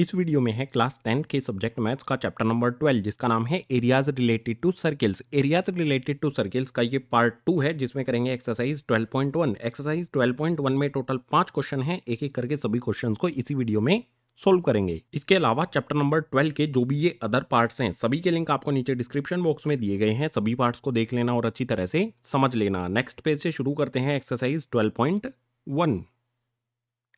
इस वीडियो में है क्लास टेंथ के सब्जेक्ट मैथ्स का चैप्टर नंबर ट्वेल्व जिसका नाम है areas related to circles areas related to circles का ये पार्ट टू है जिसमें करेंगे एक्सरसाइज 12.1 एक्सरसाइज 12.1 में टोटल पांच क्वेश्चन हैं एक एक करके सभी क्वेश्चंस को इसी वीडियो में सोल्व करेंगे इसके अलावा चैप्टर नंबर ट्वेल्व के जो भी ये अदर पार्ट्स हैं सभी के लिंक आपको नीचे डिस्क्रिप्शन बॉक्स में दिए गए हैं सभी पार्ट्स को देख लेना और अच्छी तरह से समझ लेना नेक्स्ट पेज से शुरू करते हैं exercise twelve point one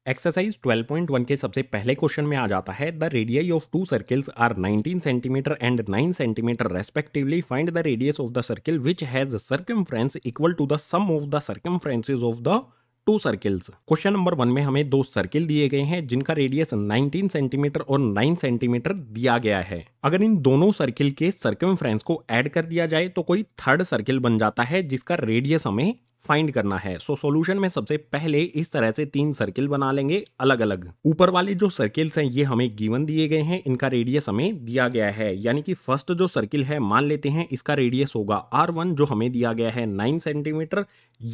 exercise 12.1 के सबसे पहले क्वेश्चन में आ जाता है the radii of two circles are 19 centimetre and 9 centimetre respectively find the radius of the circle which has circumference equal to the sum of the circumferences of the two circles question number one में हमें दो circle दिए गए हैं जिनका radius 19 centimetre और 9 centimetre दिया गया है अगर इन दोनों सर्किल के सर्किम को ऐड कर दिया जाए तो कोई थर्ड सर्किल बन जाता है जिसका रेडियस हमें फाइंड करना है सो so, सॉल्यूशन में सबसे पहले इस तरह से तीन सर्किल बना लेंगे अलग अलग ऊपर वाले जो सर्किल्स हैं ये हमें गिवन दिए गए हैं इनका रेडियस हमें दिया गया है यानी कि फर्स्ट जो सर्किल है मान लेते हैं इसका रेडियस होगा आर वन जो हमें दिया गया है नाइन सेंटीमीटर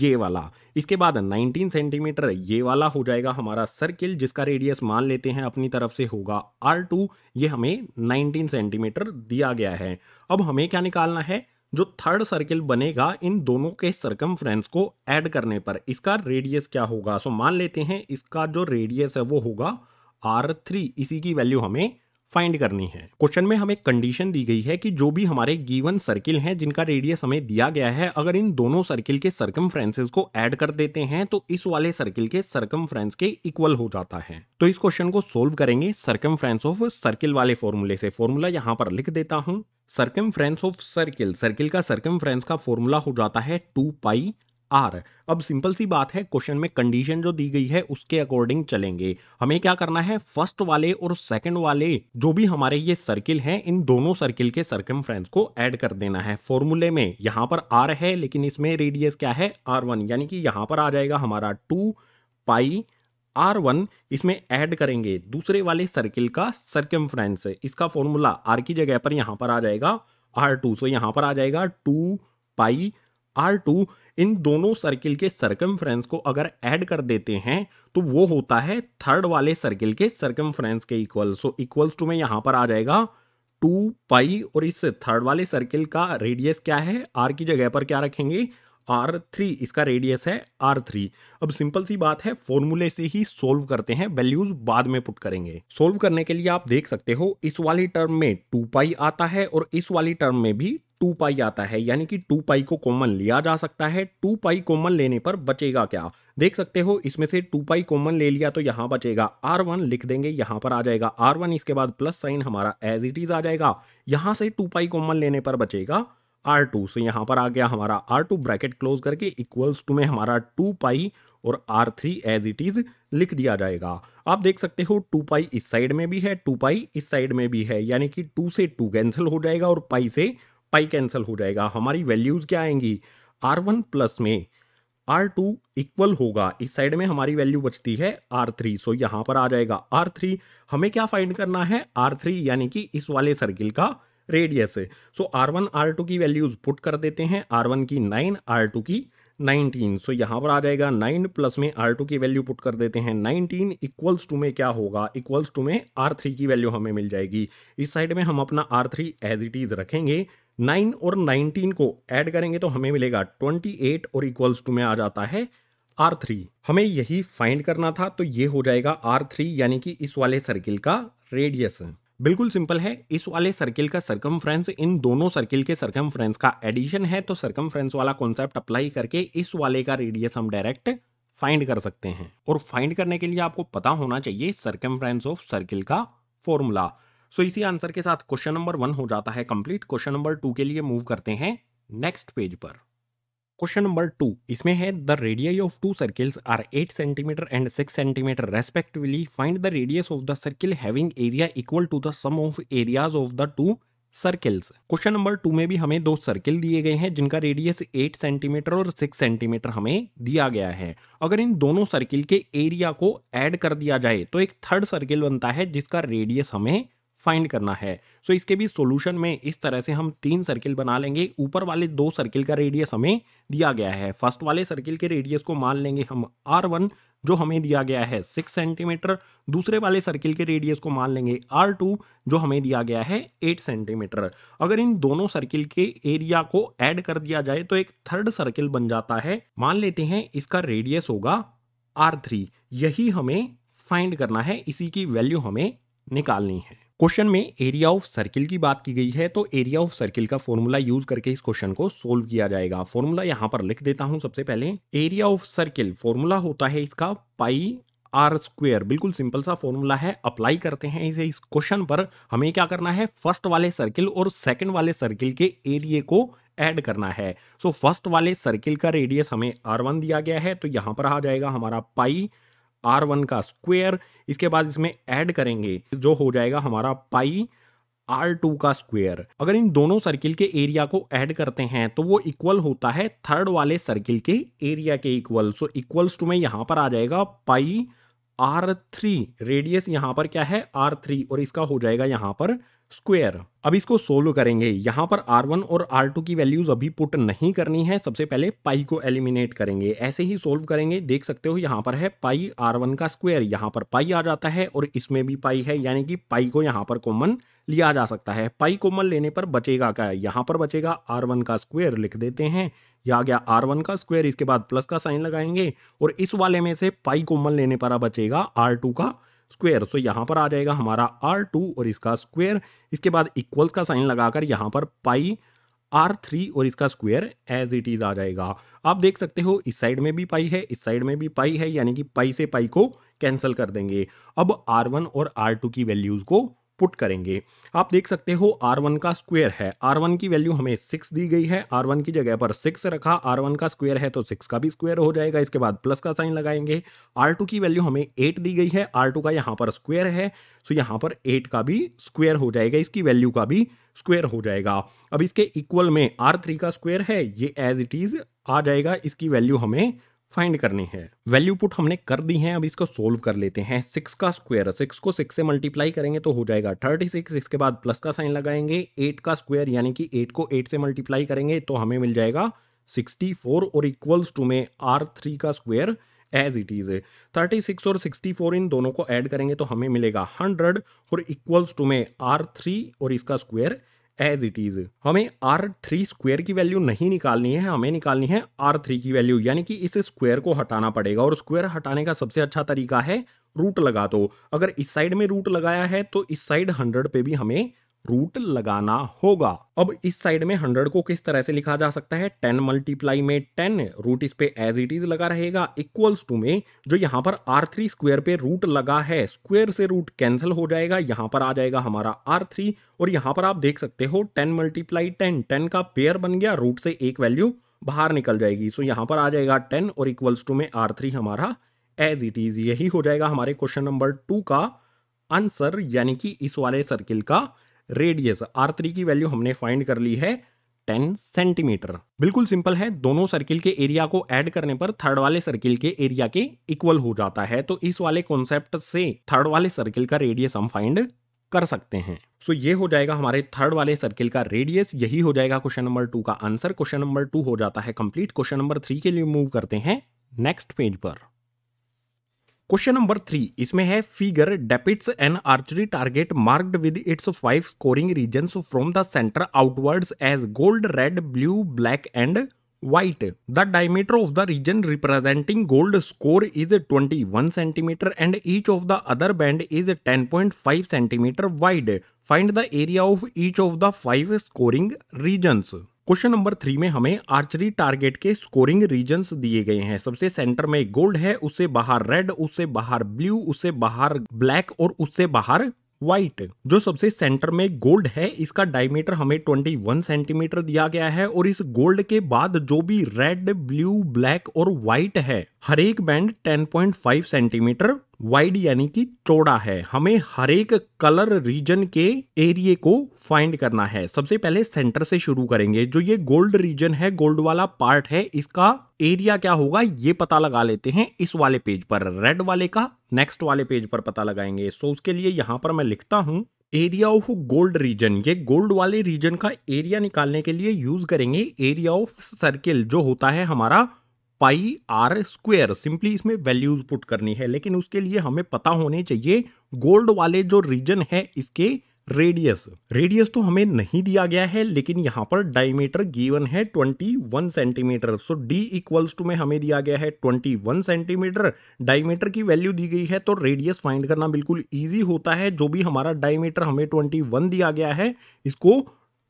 ये वाला इसके बाद नाइनटीन सेंटीमीटर ये वाला हो जाएगा हमारा सर्किल जिसका रेडियस मान लेते हैं अपनी तरफ से होगा आर ये हमें नाइनटीन सेंटीमीटर दिया गया है अब हमें क्या निकालना है जो थर्ड सर्किल बनेगा इन दोनों के सरकम को ऐड करने पर इसका रेडियस क्या होगा सो मान लेते हैं इसका जो रेडियस है वो होगा आर थ्री इसी की वैल्यू हमें फाइंड करनी है क्वेश्चन में हमें कंडीशन दी गई है कि जो भी हमारे गिवन सर्किल हैं जिनका रेडियस हमें दिया गया है अगर इन दोनों सर्किल के सर्कम को ऐड कर देते हैं तो इस वाले सर्किल के सर्कम के इक्वल हो जाता है तो इस क्वेश्चन को सोल्व करेंगे सर्कम ऑफ सर्किल वाले फॉर्मूले से फॉर्मूला यहाँ पर लिख देता हूँ सर्कम ऑफ सर्किल सर्किल का सर्कम का फॉर्मूला हो जाता है टू पाई आर अब सिंपल सी बात है क्वेश्चन में कंडीशन जो दी गई है उसके अकॉर्डिंग चलेंगे हमें क्या करना है फर्स्ट वाले और सेकंड वाले जो भी हमारे ये सर्किल हैं इन दोनों सर्किल के सर्कम को ऐड कर देना है फॉर्मूले में यहां पर आर है लेकिन इसमें रेडियस क्या है आर यानी कि यहां पर आ जाएगा हमारा टू पाई आर वन इसमें ऐड करेंगे दूसरे वाले सर्किल का सर्कम इसका फॉर्मूला आर की जगह पर यहां पर आ जाएगा आर टू सो यहां पर आ जाएगा टू पाई आर टू इन दोनों सर्किल के सर्कम को अगर ऐड कर देते हैं तो वो होता है थर्ड वाले सर्किल के सर्कम के इक्वल सो इक्वल्स टू में यहां पर आ जाएगा टू पाई और इस थर्ड वाले सर्किल का रेडियस क्या है आर की जगह पर क्या रखेंगे आर थ्री इसका रेडियस है आर थ्री अब सिंपल सी बात है फॉर्मूले से ही सोल्व करते हैं वैल्यूज बाद में पुट करेंगे सोल्व करने के लिए आप देख सकते हो इस वाली टर्म में टू पाई आता है और इस वाली टर्म में भी टू पाई आता है यानी कि टू पाई को कॉमन लिया जा सकता है टू पाई कॉमन लेने पर बचेगा क्या देख सकते हो इसमें से टू पाई कॉमन ले लिया तो यहां बचेगा आर वन लिख देंगे यहां पर आ जाएगा आर वन इसके बाद प्लस साइन हमारा एज इट इज आ जाएगा यहां से टू पाई कॉमन लेने पर बचेगा आर टू सो यहाँ पर आ गया हमारा आर टू ब्रैकेट क्लोज करके इक्वल्स टू में हमारा टू पाई और R three as it is लिख दिया जाएगा आप देख सकते हो टू पाई इस साइड में भी है टू पाई इस साइड में भी है यानी कि टू से टू कैंसिल हो जाएगा और पाई से पाई कैंसिल हो जाएगा हमारी वैल्यूज क्या आएंगी आर वन प्लस में आर टू इक्वल होगा इस साइड में हमारी वैल्यू बचती है आर थ्री सो यहाँ पर आ जाएगा आर थ्री हमें क्या फाइंड करना है आर थ्री यानी कि इस वाले सर्किल का रेडियस है so R one R two की वैल्यूज पुट कर देते हैं आर वन की नाइन आर टू की नाइनटीन सो यहाँ पर आ जाएगा नाइन प्लस में आर टू की वैल्यू पुट कर देते हैं नाइनटीन इक्वल्स टू में क्या होगा इक्वल्स टू में आर थ्री की वैल्यू हमें मिल जाएगी इस साइड में हम अपना R three as it is रखेंगे नाइन और नाइनटीन को ऐड करेंगे तो हमें मिलेगा ट्वेंटी एट और इक्वल्स टू में आ जाता है आर थ्री हमें यही फाइंड करना था तो ये हो जाएगा आर थ्री यानी कि इस वाले सर्किल का रेडियस बिल्कुल सिंपल है इस वाले सर्किल का सर्कम इन दोनों सर्किल के सर्कम का एडिशन है तो सर्कम वाला कॉन्सेप्ट अप्लाई करके इस वाले का रेडियस हम डायरेक्ट फाइंड कर सकते हैं और फाइंड करने के लिए आपको पता होना चाहिए सर्कम ऑफ सर्किल का फॉर्मूला सो इसी आंसर के साथ क्वेश्चन नंबर वन हो जाता है कंप्लीट क्वेश्चन नंबर टू के लिए मूव करते हैं नेक्स्ट पेज पर क्वेश्चन नंबर टू इसमें है the radius of two circles are eight centimetre and six centimetre respectively find the radius of the circle having area equal to the sum of areas of the two circles question number two में भी हमें दो circle दिए गए हैं जिनका radius eight centimetre और six centimetre हमें दिया गया है अगर इन दोनों सर्किल के एरिया को एड कर दिया जाए तो एक थर्ड सर्किल बनता है जिसका रेडियस हमें फाइंड करना है सो so, इसके भी सॉल्यूशन में इस तरह से हम तीन सर्किल बना लेंगे ऊपर वाले दो सर्किल का रेडियस हमें दिया गया है फर्स्ट वाले सर्किल के रेडियस को मान लेंगे हम आर वन जो हमें दिया गया है सिक्स सेंटीमीटर दूसरे वाले सर्किल के रेडियस को मान लेंगे आर टू जो हमें दिया गया है एट सेंटीमीटर अगर इन दोनों सर्किल के एरिया को एड कर दिया जाए तो एक थर्ड सर्किल बन जाता है मान लेते हैं इसका रेडियस होगा आर थ्री यही हमें फाइंड करना है इसी की वैल्यू हमें निकालनी है क्वेश्चन में एरिया ऑफ सर्किल की बात की गई है तो एरिया ऑफ सर्किल का फॉर्मूला यूज करके इस क्वेश्चन को सोल्व किया जाएगा फॉर्मूला यहां पर लिख देता हूं सबसे पहले एरिया ऑफ सर्किल फॉर्मूला होता है इसका पाई आर स्क्वेयर बिल्कुल सिंपल सा फॉर्मूला है अप्लाई करते हैं इसे इस क्वेश्चन पर हमें क्या करना है फर्स्ट वाले सर्किल और सेकेंड वाले सर्किल के एरिए को एड करना है सो so, फर्स्ट वाले सर्किल का रेडियस हमें आर दिया गया है तो यहां पर आ जाएगा हमारा पाई आर वन का स्क्वेयर इसके बाद इसमें ऐड करेंगे जो हो जाएगा हमारा पाई आर टू का स्क्वेयर अगर इन दोनों सर्किल के एरिया को ऐड करते हैं तो वो इक्वल होता है थर्ड वाले सर्किल के एरिया के इक्वल सो इक्वल्स टू में यहाँ पर आ जाएगा पाई आर थ्री रेडियस यहाँ पर क्या है आर थ्री और इसका हो जाएगा यहाँ पर स्क्वेयर अब इसको सोल्व करेंगे यहाँ पर R1 और R2 की वैल्यूज अभी पुट नहीं करनी है सबसे पहले पाई को एलिमिनेट करेंगे ऐसे ही सोल्व करेंगे देख सकते हो यहाँ पर है पाई R1 का स्क्वेयर यहाँ पर पाई आ जाता है और इसमें भी पाई है यानी कि पाई को यहाँ पर कॉमन लिया जा सकता है पाई कॉमन लेने पर बचेगा क्या यहाँ पर बचेगा वन का स्क्वेयर लिख देते हैं यह आ गया वन का स्क्वेयर इसके बाद प्लस का साइन लगाएंगे और इस वाले में से पाई कॉमन लेने पर बचेगा टू का स्क्वेयर सो तो यहाँ पर आ जाएगा हमारा आर टू और इसका स्क्वेयर इसके बाद इक्वल्स का साइन लगाकर यहाँ पर पाई आर थ्री और इसका स्क्वेयर एज इट इज़ आ जाएगा आप देख सकते हो इस साइड में भी पाई है इस साइड में भी पाई है यानी कि पाई से पाई को कैंसिल कर देंगे अब आर वन और आर टू की वैल्यूज़ को पुट करेंगे आप देख सकते हो R1 का स्क्वायर है R1 की वैल्यू हमें सिक्स दी गई है R1 की जगह पर सिक्स रखा R1 का स्क्वायर है तो सिक्स का भी स्क्वायर हो जाएगा इसके बाद प्लस का साइन लगाएंगे R2 की वैल्यू हमें एट दी गई है R2 का यहाँ पर स्क्वायर है सो यहाँ पर एट का भी स्क्वायर हो जाएगा इसकी वैल्यू का भी स्क्वायर हो जाएगा अब इसके इक्वल में आर थ्री का स्क्वेयर है ये एज इट इज आ जाएगा इसकी वैल्यू हमें फाइंड करनी है वैल्यू पुट हमने कर दी है अब इसको सोल्व कर लेते हैं सिक्स का स्क्वायर सिक्स को सिक्स से मल्टीप्लाई करेंगे तो हो जाएगा थर्टी सिक्स इसके बाद प्लस का साइन लगाएंगे एट का स्क्वायर यानी कि एट को एट से मल्टीप्लाई करेंगे तो हमें मिल जाएगा सिक्सटी फोर और इक्वल्स टू में आर थ्री का square as it is thirty six और सिक्सटी फोर इन दोनों को ऐड करेंगे तो हमें मिलेगा हंड्रेड और इक्वल्स टू में आर थ्री और इसका स्क्वायर एज इट इज़ हमें आर थ्री स्क्वेयर की वैल्यू नहीं निकालनी है हमें निकालनी है आर थ्री की वैल्यू यानी कि इस स्क्वेयर को हटाना पड़ेगा और स्क्वेयर हटाने का सबसे अच्छा तरीका है रूट लगा दो अगर इस साइड में रूट लगाया है तो इस साइड हंड्रेड पे भी हमें रूट लगाना होगा अब इस साइड में हंड्रेड को किस तरह से लिखा जा सकता है टेन मल्टीप्लाई में टेन रूट इस पे एज इट इज लगा रहेगा इक्वल्स टू में जो यहाँ पर आर थ्री स्क्वेयर पे रूट लगा है स्क्वेयर से रूट कैंसिल हो जाएगा यहाँ पर आ जाएगा हमारा आर थ्री और यहाँ पर आप देख सकते हो टेन मल्टीप्लाई टेन टेन का पेयर बन गया रूट से एक वैल्यू बाहर निकल जाएगी सो यहाँ पर आ जाएगा टेन और इक्वल्स टू में आर थ्री हमारा एज इट इज यही हो जाएगा हमारे क्वेश्चन नंबर टू का आंसर यानी कि इस वाले सर्किल का रेडियस आर थ्री की वैल्यू हमने फाइंड कर ली है 10 सेंटीमीटर बिल्कुल सिंपल है दोनों सर्किल के एरिया को ऐड करने पर थर्ड वाले सर्किल के एरिया के इक्वल हो जाता है तो इस वाले कॉन्सेप्ट से थर्ड वाले सर्किल का रेडियस हम फाइंड कर सकते हैं सो so, ये हो जाएगा हमारे थर्ड वाले सर्किल का रेडियस यही हो जाएगा क्वेश्चन नंबर टू का आंसर क्वेश्चन नंबर टू हो जाता है कंप्लीट क्वेश्चन नंबर थ्री के लिए मूव करते हैं नेक्स्ट पेज पर Question number 3 इसमें है figure depicts an archery target marked with its five scoring regions from the center outwards as gold red blue black and white the diameter of the region representing gold score is 21 centimeter, and each of the other band is 10.5 centimeter wide find the area of each of the five scoring regions question number three में हमें archery target के scoring regions दिए गए हैं सबसे centre में gold है उससे बाहर रेड उससे बाहर ब्लू उससे बाहर ब्लैक और उससे बाहर व्हाइट जो सबसे सेंटर में गोल्ड है इसका डायमीटर हमें 21 सेंटीमीटर दिया गया है और इस गोल्ड के बाद जो भी रेड ब्लू ब्लैक और व्हाइट है हर एक बैंड 10.5 सेंटीमीटर वाइड यानी कि चौड़ा है हमें हर एक कलर रीजन के एरिए को फाइंड करना है सबसे पहले सेंटर से शुरू करेंगे जो ये गोल्ड रीजन है गोल्ड वाला पार्ट है इसका एरिया क्या होगा ये पता लगा लेते हैं इस वाले पेज पर रेड वाले का नेक्स्ट वाले पेज पर पता लगाएंगे सो उसके लिए यहां पर मैं लिखता हूँ एरिया ऑफ गोल्ड रीजन ये गोल्ड वाले रीजन का एरिया निकालने के लिए यूज करेंगे एरिया ऑफ सर्किल जो होता है हमारा पाई आर स्क्वेयर सिंपली इसमें वैल्यूज पुट करनी है लेकिन उसके लिए हमें पता होने चाहिए गोल्ड वाले जो रीजन है इसके रेडियस रेडियस तो हमें नहीं दिया गया है लेकिन यहाँ पर डायमीटर गिवन है 21 centimetre so D equals to में हमें दिया गया है 21 सेंटीमीटर डायमीटर की वैल्यू दी गई है तो रेडियस फाइंड करना बिल्कुल इजी होता है जो भी हमारा डायमीटर हमें 21 दिया गया है इसको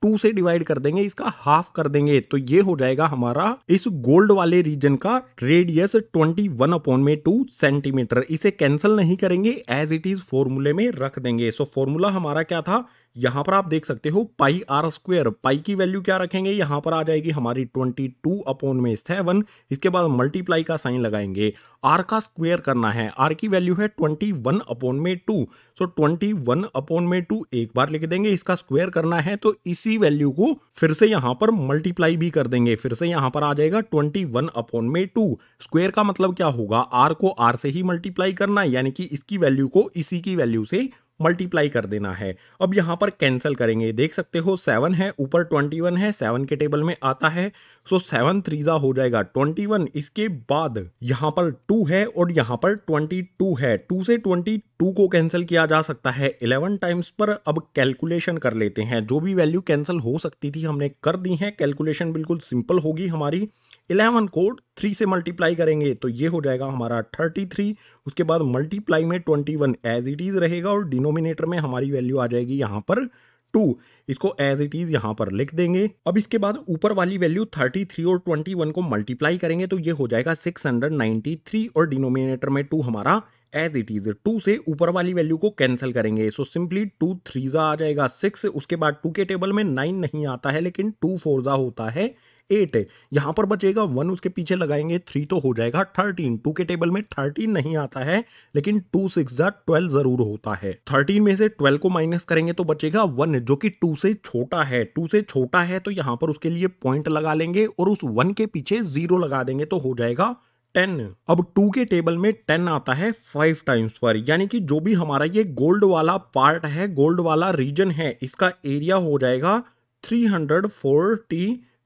टू से डिवाइड कर देंगे इसका हाफ कर देंगे तो ये हो जाएगा हमारा इस गोल्ड वाले रीजन का रेडियस ट्वेंटी वन अपॉन में टू सेंटीमीटर इसे कैंसिल नहीं करेंगे एज इट इज फॉर्मूले में रख देंगे सो so, फॉर्मूला हमारा क्या था यहां पर आप देख सकते हो पाई आर स्क्वेयर पाई की वैल्यू क्या रखेंगे यहां पर आ जाएगी हमारी ट्वेंटी टू अपोन में सेवन इसके बाद मल्टीप्लाई का साइन लगाएंगे आर का स्क्वेयर करना है आर की वैल्यू है ट्वेंटी वन अपोन में two so twenty one upon में टू एक बार लिख देंगे इसका स्क्वेयर करना है तो इसी वैल्यू को फिर से यहां पर मल्टीप्लाई भी कर देंगे फिर से यहां पर आ जाएगा ट्वेंटी वन अपोन में टू स्क्वेयर का मतलब क्या होगा आर को आर से ही मल्टीप्लाई करना यानी कि इसकी वैल्यू को इसी की वैल्यू से मल्टीप्लाई कर देना है अब यहाँ पर कैंसिल करेंगे देख सकते हो सेवन है ऊपर ट्वेंटी वन है सेवन के टेबल में आता है सो सेवन थ्रीजा हो जाएगा ट्वेंटी वन इसके बाद यहाँ पर टू है और यहाँ पर ट्वेंटी टू है टू से ट्वेंटी टू को कैंसिल किया जा सकता है इलेवन टाइम्स पर अब कैलकुलेशन कर लेते हैं जो भी वैल्यू कैंसिल हो सकती थी हमने कर दी है कैलकुलेशन बिल्कुल सिंपल होगी हमारी इलेवन को थ्री से मल्टीप्लाई करेंगे तो ये हो जाएगा हमारा थर्टी थ्री उसके बाद मल्टीप्लाई में twenty one as it is रहेगा और डिनोमिनेटर में हमारी वैल्यू आ जाएगी यहाँ पर टू इसको एज इट इज़ यहाँ पर लिख देंगे अब इसके बाद ऊपर वाली वैल्यू थ्री और वन को मल्टीप्लाई करेंगे तो ये हो जाएगा सिक्स हंड्रेड थ्री और डिनोमिनेटर में टू हमारा एज इट इज टू से ऊपर वाली वैल्यू को कैंसिल करेंगे सो सिंपली टू थ्री जा आ जाएगा सिक्स उसके बाद टू के टेबल में नाइन नहीं आता है लेकिन टू फोर जा होता है एट है यहाँ पर बचेगा वन उसके पीछे लगाएंगे थ्री तो हो जाएगा थर्टीन टू के टेबल में थर्टीन नहीं आता है लेकिन टू सिक्स जा ट्वेल्व जरूर होता है थर्टीन में से ट्वेल्व को माइनस करेंगे तो बचेगा वन जो कि टू से छोटा है टू से छोटा है तो यहाँ पर उसके लिए पॉइंट लगा लेंगे और उस वन के पीछे जीरो लगा देंगे तो हो जाएगा 10. अब 2 के टेबल में 10 आता है 5 टाइम्स पर यानी कि जो भी हमारा ये गोल्ड वाला पार्ट है गोल्ड वाला रीजन है इसका एरिया हो जाएगा three hundred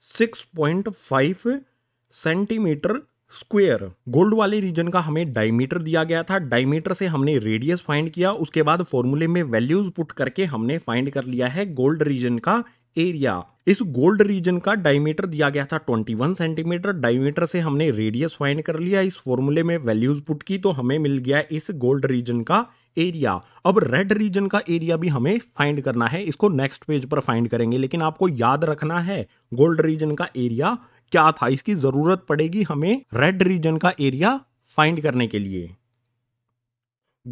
6.5 centimetre square gold वाले रीजन का हमें डायमीटर दिया गया था डायमीटर से हमने रेडियस फाइंड किया उसके बाद फॉर्मूले में वैल्यूज पुट करके हमने फाइंड कर लिया है गोल्ड रीजन का एरिया इस गोल्ड रीजन का डायमीटर दिया गया था 21 सेंटीमीटर डायमीटर से हमने रेडियस फाइंड कर लिया इस फॉर्मूले में वैल्यूज पुट की तो हमें मिल गया इस गोल्ड रीजन का एरिया अब रेड रीजन का एरिया भी हमें फाइंड करना है इसको नेक्स्ट पेज पर फाइंड करेंगे लेकिन आपको याद रखना है गोल्ड रीजन का एरिया क्या था इसकी जरूरत पड़ेगी हमें रेड रीजन का एरिया फाइंड करने के लिए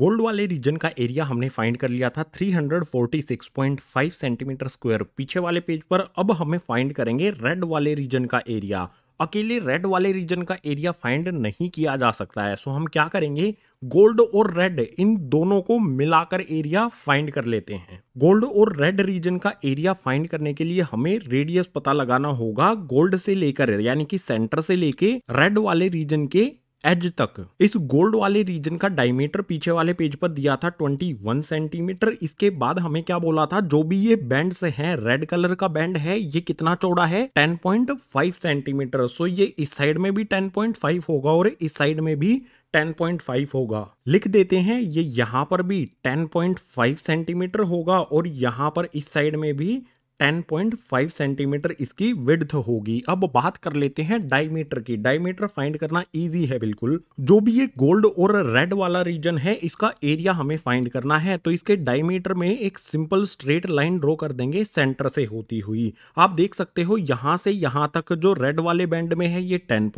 गोल्ड वाले रीजन का एरिया हमने फाइंड कर लिया था 346.5 सेंटीमीटर स्क्वायर पीछे वाले पेज पर अब हमें फाइंड करेंगे रेड वाले रीजन का एरिया अकेले रेड वाले रीजन का एरिया फाइंड नहीं किया जा सकता है सो हम क्या करेंगे गोल्ड और रेड इन दोनों को मिलाकर एरिया फाइंड कर लेते हैं गोल्ड और रेड रीजन का एरिया फाइंड करने के लिए हमें रेडियस पता लगाना होगा गोल्ड से लेकर यानी कि सेंटर से लेके रेड वाले रीजन के एज तक इस गोल्ड वाले रीजन का डायमीटर पीछे वाले पेज पर दिया था 21 सेंटीमीटर इसके बाद हमें क्या बोला था जो भी ये बैंड है रेड कलर का बैंड है ये कितना चौड़ा है 10.5 सेंटीमीटर सो ये इस साइड में भी 10.5 होगा और इस साइड में भी 10.5 होगा लिख देते हैं ये यहाँ पर भी 10.5 सेंटीमीटर होगा और यहाँ पर इस साइड में भी 10.5 सेंटीमीटर इसकी विड्थ होगी अब बात कर लेते हैं डायमीटर की डायमीटर फाइंड करना इजी है बिल्कुल जो भी ये गोल्ड और रेड वाला रीजन है इसका एरिया हमें फाइंड करना है तो इसके डायमीटर में एक सिंपल स्ट्रेट लाइन ड्रॉ कर देंगे सेंटर से होती हुई आप देख सकते हो यहां से यहां तक जो रेड वाले बैंड में है ये टेन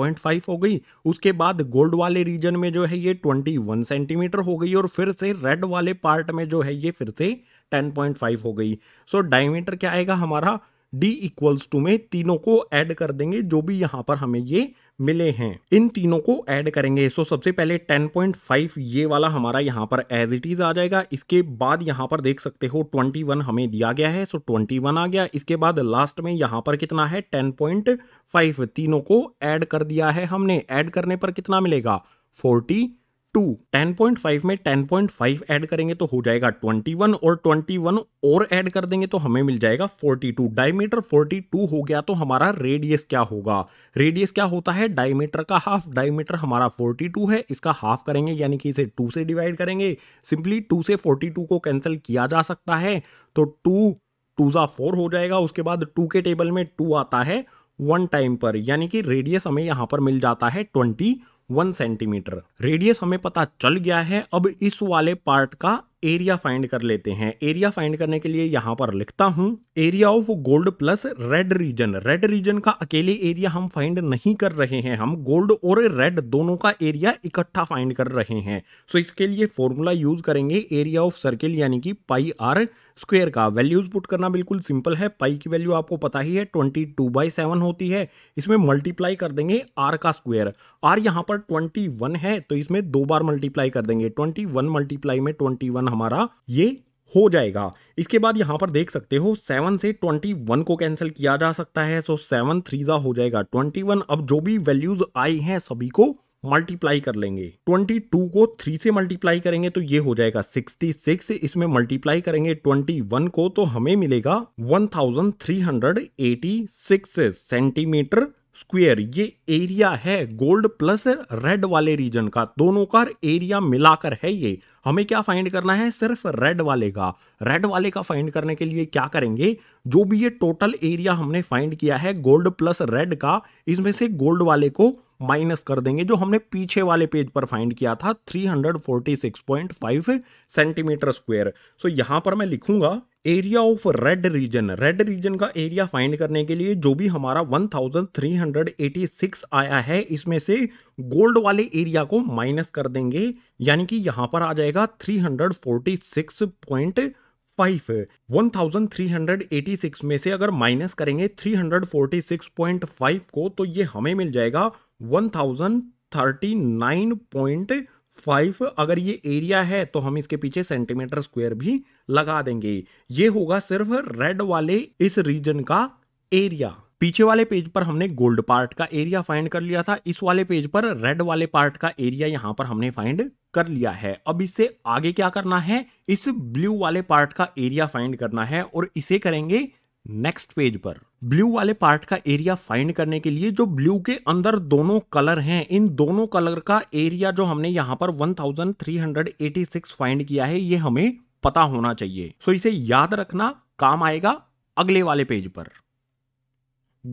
हो गई उसके बाद गोल्ड वाले रीजन में जो है ये ट्वेंटी सेंटीमीटर हो गई और फिर से रेड वाले पार्ट में जो है ये फिर से टेन पॉइंट फाइव हो गई सो so, डायमीटर क्या आएगा हमारा d इक्वल्स टू में तीनों को ऐड कर देंगे जो भी यहाँ पर हमें ये मिले हैं इन तीनों को ऐड करेंगे सो so, सबसे पहले 10.5 ये वाला हमारा यहाँ पर एज इट इज आ जाएगा इसके बाद यहाँ पर देख सकते हो 21 हमें दिया गया है सो so, 21 आ गया इसके बाद लास्ट में यहाँ पर कितना है 10.5 तीनों को ऐड कर दिया है हमने ऐड करने पर कितना मिलेगा forty two ten point five में टेन पॉइंट फाइव एड करेंगे तो हो जाएगा ट्वेंटी वन और ट्वेंटी वन और एड कर देंगे तो हमें मिल जाएगा forty two diameter forty two हो गया तो हमारा रेडियस क्या होगा रेडियस क्या होता है डायमीटर का हाफ डायमीटर हमारा फोर्टी टू है इसका हाफ करेंगे यानी कि इसे टू से डिवाइड करेंगे सिंपली टू से फोर्टी टू को कैंसिल किया जा सकता है तो टू टू ज़ा फोर हो जाएगा उसके बाद टू के टेबल में टू आता है वन टाइम पर यानी कि रेडियस हमें यहां पर मिल जाता है ट्वेंटी वन सेंटीमीटर रेडियस हमें पता चल गया है अब इस वाले पार्ट का एरिया फाइंड कर लेते हैं एरिया फाइंड करने के लिए यहाँ पर लिखता हूँ area of gold plus red region red region का अकेले एरिया हम फाइंड नहीं कर रहे हैं हम गोल्ड और रेड दोनों का एरिया इकट्ठा फाइंड कर रहे हैं सो इसके लिए फॉर्मूला यूज करेंगे एरिया ऑफ सर्किल यानी कि पाई आर स्क्वेयर का वैल्यूज पुट करना बिल्कुल सिंपल है पाई की वैल्यू आपको पता ही है ट्वेंटी टू बाई सेवन होती है इसमें मल्टीप्लाई कर देंगे आर का स्क्वेयर आर यहाँ पर ट्वेंटी वन है तो इसमें दो बार मल्टीप्लाई कर देंगे ट्वेंटी वन मल्टीप्लाई में ट्वेंटी वन हमारा ये हो जाएगा इसके बाद यहां पर देख सकते हो सेवन से ट्वेंटी वन को कैंसिल किया जा सकता है सो सेवन थ्री जा हो जाएगा ट्वेंटी वन अब जो भी वैल्यूज आई हैं सभी को मल्टीप्लाई कर लेंगे 22 को 3 से मल्टीप्लाई करेंगे तो ये हो जाएगा 66 इसमें मल्टीप्लाई करेंगे 21 को तो हमें मिलेगा 1386 सेंटीमीटर स्क्वायर ये एरिया है गोल्ड प्लस रेड वाले रीजन का दोनों का एरिया मिलाकर है ये हमें क्या फाइंड करना है सिर्फ रेड वाले का रेड वाले का फाइंड करने के लिए क्या करेंगे जो भी ये टोटल एरिया हमने फाइंड किया है गोल्ड प्लस रेड का इसमें से गोल्ड वाले को माइनस कर देंगे जो हमने पीछे वाले पेज पर फाइंड किया था 346.5 सेंटीमीटर स्क्वायर सो यहां पर मैं लिखूंगा area of red region red region का एरिया फाइंड करने के लिए जो भी हमारा 1386 आया है इसमें से गोल्ड वाले एरिया को माइनस कर देंगे यानी कि यहां पर आ जाएगा 346.5 1386 में से अगर माइनस करेंगे 346.5 को तो ये हमें मिल जाएगा 1039.5 थर्टी नाइन पॉइंट फाइव अगर ये एरिया है तो हम इसके पीछे सेंटीमीटर स्क्वायर भी लगा देंगे ये होगा सिर्फ रेड वाले इस रीजन का एरिया पीछे वाले पेज पर हमने गोल्ड पार्ट का एरिया फाइंड कर लिया था इस वाले पेज पर रेड वाले पार्ट का एरिया यहां पर हमने फाइंड कर लिया है अब इससे आगे क्या करना है इस ब्लू वाले पार्ट का एरिया फाइंड करना है और इसे करेंगे नेक्स्ट पेज पर ब्लू वाले पार्ट का एरिया फाइंड करने के लिए जो ब्लू के अंदर दोनों कलर हैं इन दोनों कलर का एरिया जो हमने यहां पर 1386 फाइंड किया है ये हमें पता होना चाहिए सो so इसे याद रखना काम आएगा अगले वाले पेज पर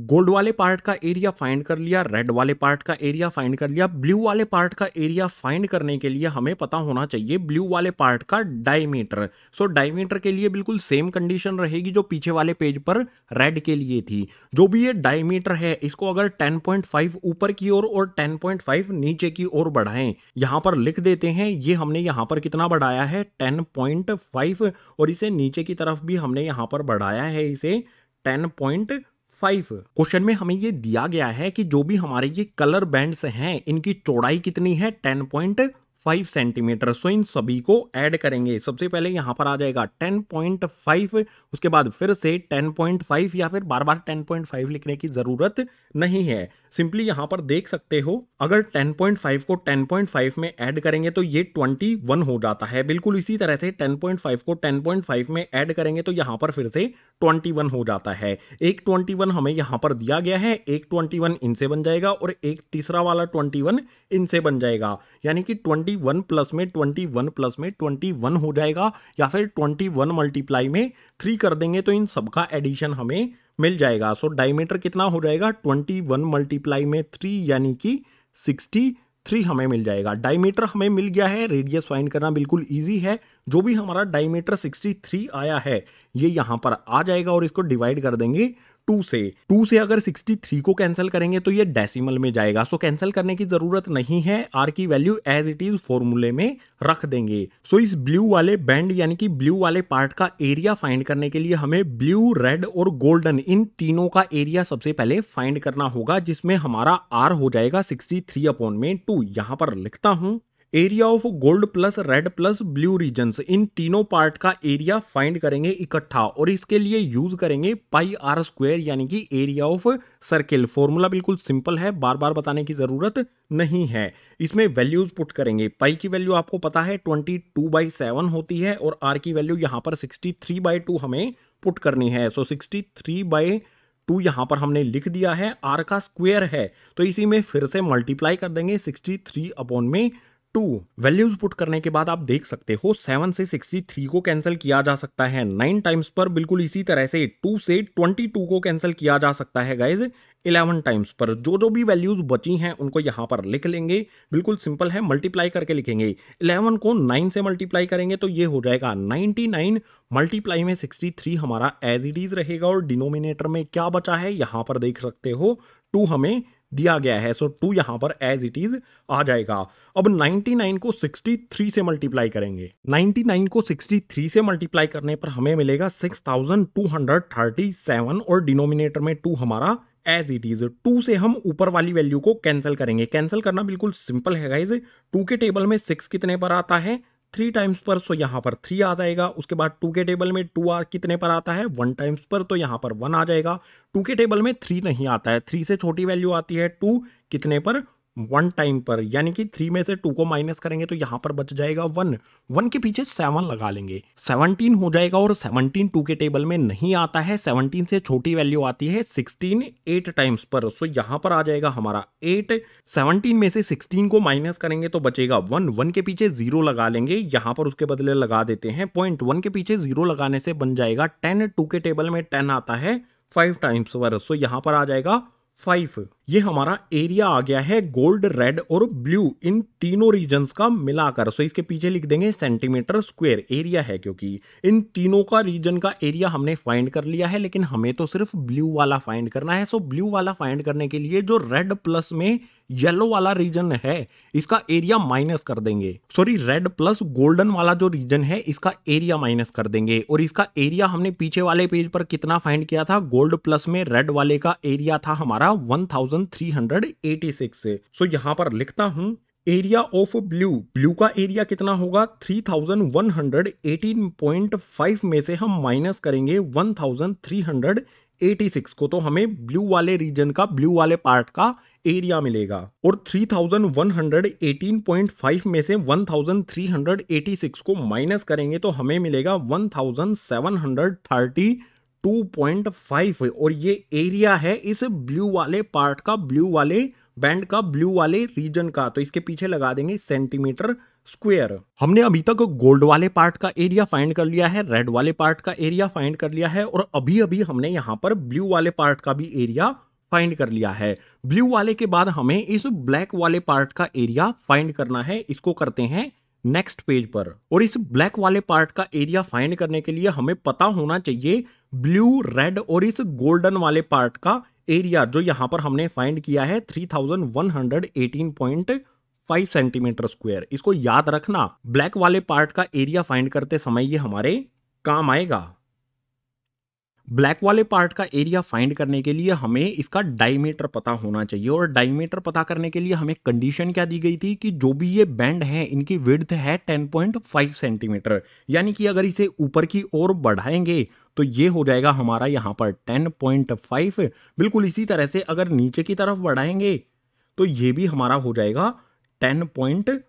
गोल्ड वाले पार्ट का एरिया फाइंड कर लिया रेड वाले पार्ट का एरिया फाइंड कर लिया ब्लू वाले पार्ट का एरिया फाइंड करने के लिए हमें पता होना चाहिए ब्लू वाले पार्ट का डायमीटर सो डायमीटर के लिए बिल्कुल सेम कंडीशन रहेगी जो पीछे वाले पेज पर रेड के लिए थी जो भी ये डायमीटर है इसको अगर 10.5 ऊपर की ओर और, पॉइंट 10.5 नीचे की ओर बढ़ाएं यहां पर लिख देते हैं ये हमने यहां पर कितना बढ़ाया है फाइव और इसे नीचे की तरफ भी हमने यहां पर बढ़ाया है इसे 10.5 फाइव क्वेश्चन में हमें ये दिया गया है कि जो भी हमारे ये कलर बैंड्स हैं इनकी चौड़ाई कितनी है ten point five centimetre so इन सभी को ऐड करेंगे सबसे पहले यहाँ पर आ जाएगा टेन पॉइंट फाइव उसके बाद फिर से टेन पॉइंट फाइव या फिर बार बार टेन पॉइंट फाइव लिखने की ज़रूरत नहीं है सिंपली यहां पर देख सकते हो अगर 10.5 को 10.5 में ऐड करेंगे तो ये 21 हो जाता है बिल्कुल इसी तरह से 10.5 को 10.5 में ऐड करेंगे तो यहां पर फिर से 21 हो जाता है एक 21 हमें यहां पर दिया गया है एक 21 इनसे बन जाएगा और एक तीसरा वाला 21 इनसे बन जाएगा यानी कि 21 प्लस में 21 प्लस में 21 हो जाएगा या फिर 21 मल्टीप्लाई में थ्री कर देंगे तो इन सबका एडिशन हमें मिल जाएगा सो डायमीटर कितना हो जाएगा ट्वेंटी वन मल्टीप्लाई में थ्री यानी कि सिक्सटी थ्री हमें मिल जाएगा डायमीटर हमें मिल गया है रेडियस फाइंड करना बिल्कुल इजी है जो भी हमारा डायमीटर 63 आया है ये यहाँ पर आ जाएगा और इसको डिवाइड कर देंगे टू से टू से अगर सिक्सटी थ्री को कैंसिल करेंगे तो ये डेसिमल में जाएगा सो कैंसिल करने की जरूरत नहीं है आर की वैल्यू एज इट इज फॉर्मूले में रख देंगे सो so, इस ब्लू वाले बैंड यानी कि ब्लू वाले पार्ट का एरिया फाइंड करने के लिए हमें ब्लू रेड और गोल्डन इन तीनों का एरिया सबसे पहले फाइंड करना होगा जिसमें हमारा आर हो जाएगा सिक्सटी थ्री अपॉन में टू यहां पर लिखता हूं area of gold plus red plus blue region इन तीनों पार्ट का एरिया फाइंड करेंगे इकट्ठा और इसके लिए यूज करेंगे पाई आर स्क्वेयर यानी कि एरिया ऑफ सर्किल फॉर्मूला बिल्कुल सिंपल है बार बार बताने की जरूरत नहीं है इसमें वैल्यूज पुट करेंगे पाई की वैल्यू आपको पता है ट्वेंटी टू बाई सेवन होती है और आर की वैल्यू यहाँ पर सिक्सटी थ्री बाई टू हमें पुट करनी है so sixty three by two यहाँ पर हमने लिख दिया है आर का स्क्वेयर है तो इसी में फिर से मल्टीप्लाई कर देंगे सिक्सटी थ्री अपॉन में टू वैल्यूज पुट करने के बाद आप देख सकते हो सेवन से सिक्सटी थ्री को कैंसिल किया जा सकता है नाइन टाइम्स पर बिल्कुल इसी तरह से टू से ट्वेंटी टू को कैंसिल किया जा सकता है गाइज इलेवन टाइम्स पर जो जो भी वैल्यूज बची हैं उनको यहाँ पर लिख लेंगे बिल्कुल सिंपल है मल्टीप्लाई करके लिखेंगे इलेवन को नाइन से मल्टीप्लाई करेंगे तो ये हो जाएगा नाइनटी नाइन मल्टीप्लाई में सिक्सटी थ्री हमारा एज इट इज रहेगा और डिनोमिनेटर में क्या बचा है यहाँ पर देख सकते हो टू हमें दिया गया है सो टू यहां पर एज इट इज आ जाएगा अब 99 को 63 से मल्टीप्लाई करेंगे 99 को 63 से मल्टीप्लाई करने पर हमें मिलेगा 6237 और डिनोमिनेटर में टू हमारा एज इट इज टू से हम ऊपर वाली वैल्यू को कैंसिल करेंगे कैंसिल करना बिल्कुल सिंपल है गाइज टू के टेबल में सिक्स कितने पर आता है थ्री टाइम्स पर सो यहाँ पर थ्री आ जाएगा उसके बाद टू के टेबल में टू आर कितने पर आता है वन टाइम्स पर तो यहाँ पर वन आ जाएगा टू के टेबल में थ्री नहीं आता है थ्री से छोटी वैल्यू आती है टू कितने पर वन टाइम पर यानी कि थ्री में से टू को माइनस करेंगे तो यहां पर बच जाएगा वन वन के पीछे सेवन लगा लेंगे सेवनटीन हो जाएगा और सेवनटीन टू के टेबल में नहीं आता है सेवनटीन से छोटी वैल्यू आती है सिक्सटीन एट टाइम्स पर सो यहां पर आ जाएगा हमारा एट सेवनटीन में से सिक्सटीन को माइनस करेंगे तो बचेगा वन वन के पीछे जीरो लगा लेंगे यहां पर उसके बदले लगा देते हैं पॉइंट वन के पीछे जीरो लगाने से बन जाएगा टेन टू के टेबल में टेन आता है फाइव टाइम्स पर सो यहां पर आ जाएगा फाइव ये हमारा एरिया आ गया है गोल्ड रेड और ब्लू इन तीनों रीजन का मिलाकर सो इसके पीछे लिख देंगे सेंटीमीटर स्क्वायर एरिया है क्योंकि इन तीनों का रीजन का एरिया हमने फाइंड कर लिया है लेकिन हमें तो सिर्फ ब्लू वाला फाइंड करना है सो ब्लू वाला फाइंड करने के लिए जो रेड प्लस में येलो वाला रीजन है इसका एरिया माइनस कर देंगे सॉरी रेड प्लस गोल्डन वाला जो रीजन है इसका एरिया माइनस कर देंगे और इसका एरिया हमने पीछे वाले पेज पर कितना फाइंड किया था गोल्ड प्लस में रेड वाले का एरिया था हमारा 1386 से सो so, यहां पर लिखता हूं एरिया ऑफ ब्लू ब्लू का एरिया कितना होगा 3118.5 में से हम माइनस करेंगे 1386 86 को तो हमें ब्लू वाले रीजन का ब्लू वाले पार्ट का एरिया मिलेगा और 3118.5 में से 1386 को माइनस करेंगे तो हमें मिलेगा 1732.5 और ये एरिया है इस ब्लू वाले पार्ट का ब्लू वाले बैंड का ब्लू वाले रीजन का तो इसके पीछे लगा देंगे सेंटीमीटर स्क्वेयर हमने अभी तक गोल्ड वाले पार्ट का एरिया फाइंड कर लिया है रेड वाले पार्ट का एरिया फाइंड कर लिया है और अभी अभी हमने यहाँ पर ब्लू वाले पार्ट का भी एरिया फाइंड कर लिया है ब्लू वाले के बाद हमें इस ब्लैक वाले पार्ट का एरिया फाइंड करना है इसको करते हैं नेक्स्ट पेज पर और इस ब्लैक वाले पार्ट का एरिया फाइंड करने के लिए हमें पता होना चाहिए ब्लू रेड और इस गोल्डन वाले पार्ट का एरिया जो यहां पर हमने फाइंड किया है three thousand one hundred eighteen point five centimetre square इसको याद रखना ब्लैक वाले पार्ट का एरिया फाइंड करते समय ये हमारे काम आएगा ब्लैक वाले पार्ट का एरिया फाइंड करने के लिए हमें इसका डायमीटर पता होना चाहिए और डायमीटर पता करने के लिए हमें कंडीशन क्या दी गई थी कि जो भी ये बैंड है इनकी विड्थ है 10.5 सेंटीमीटर यानी कि अगर इसे ऊपर की ओर बढ़ाएंगे तो ये हो जाएगा हमारा यहाँ पर 10.5 बिल्कुल इसी तरह से अगर नीचे की तरफ बढ़ाएंगे तो ये भी हमारा हो जाएगा 10.5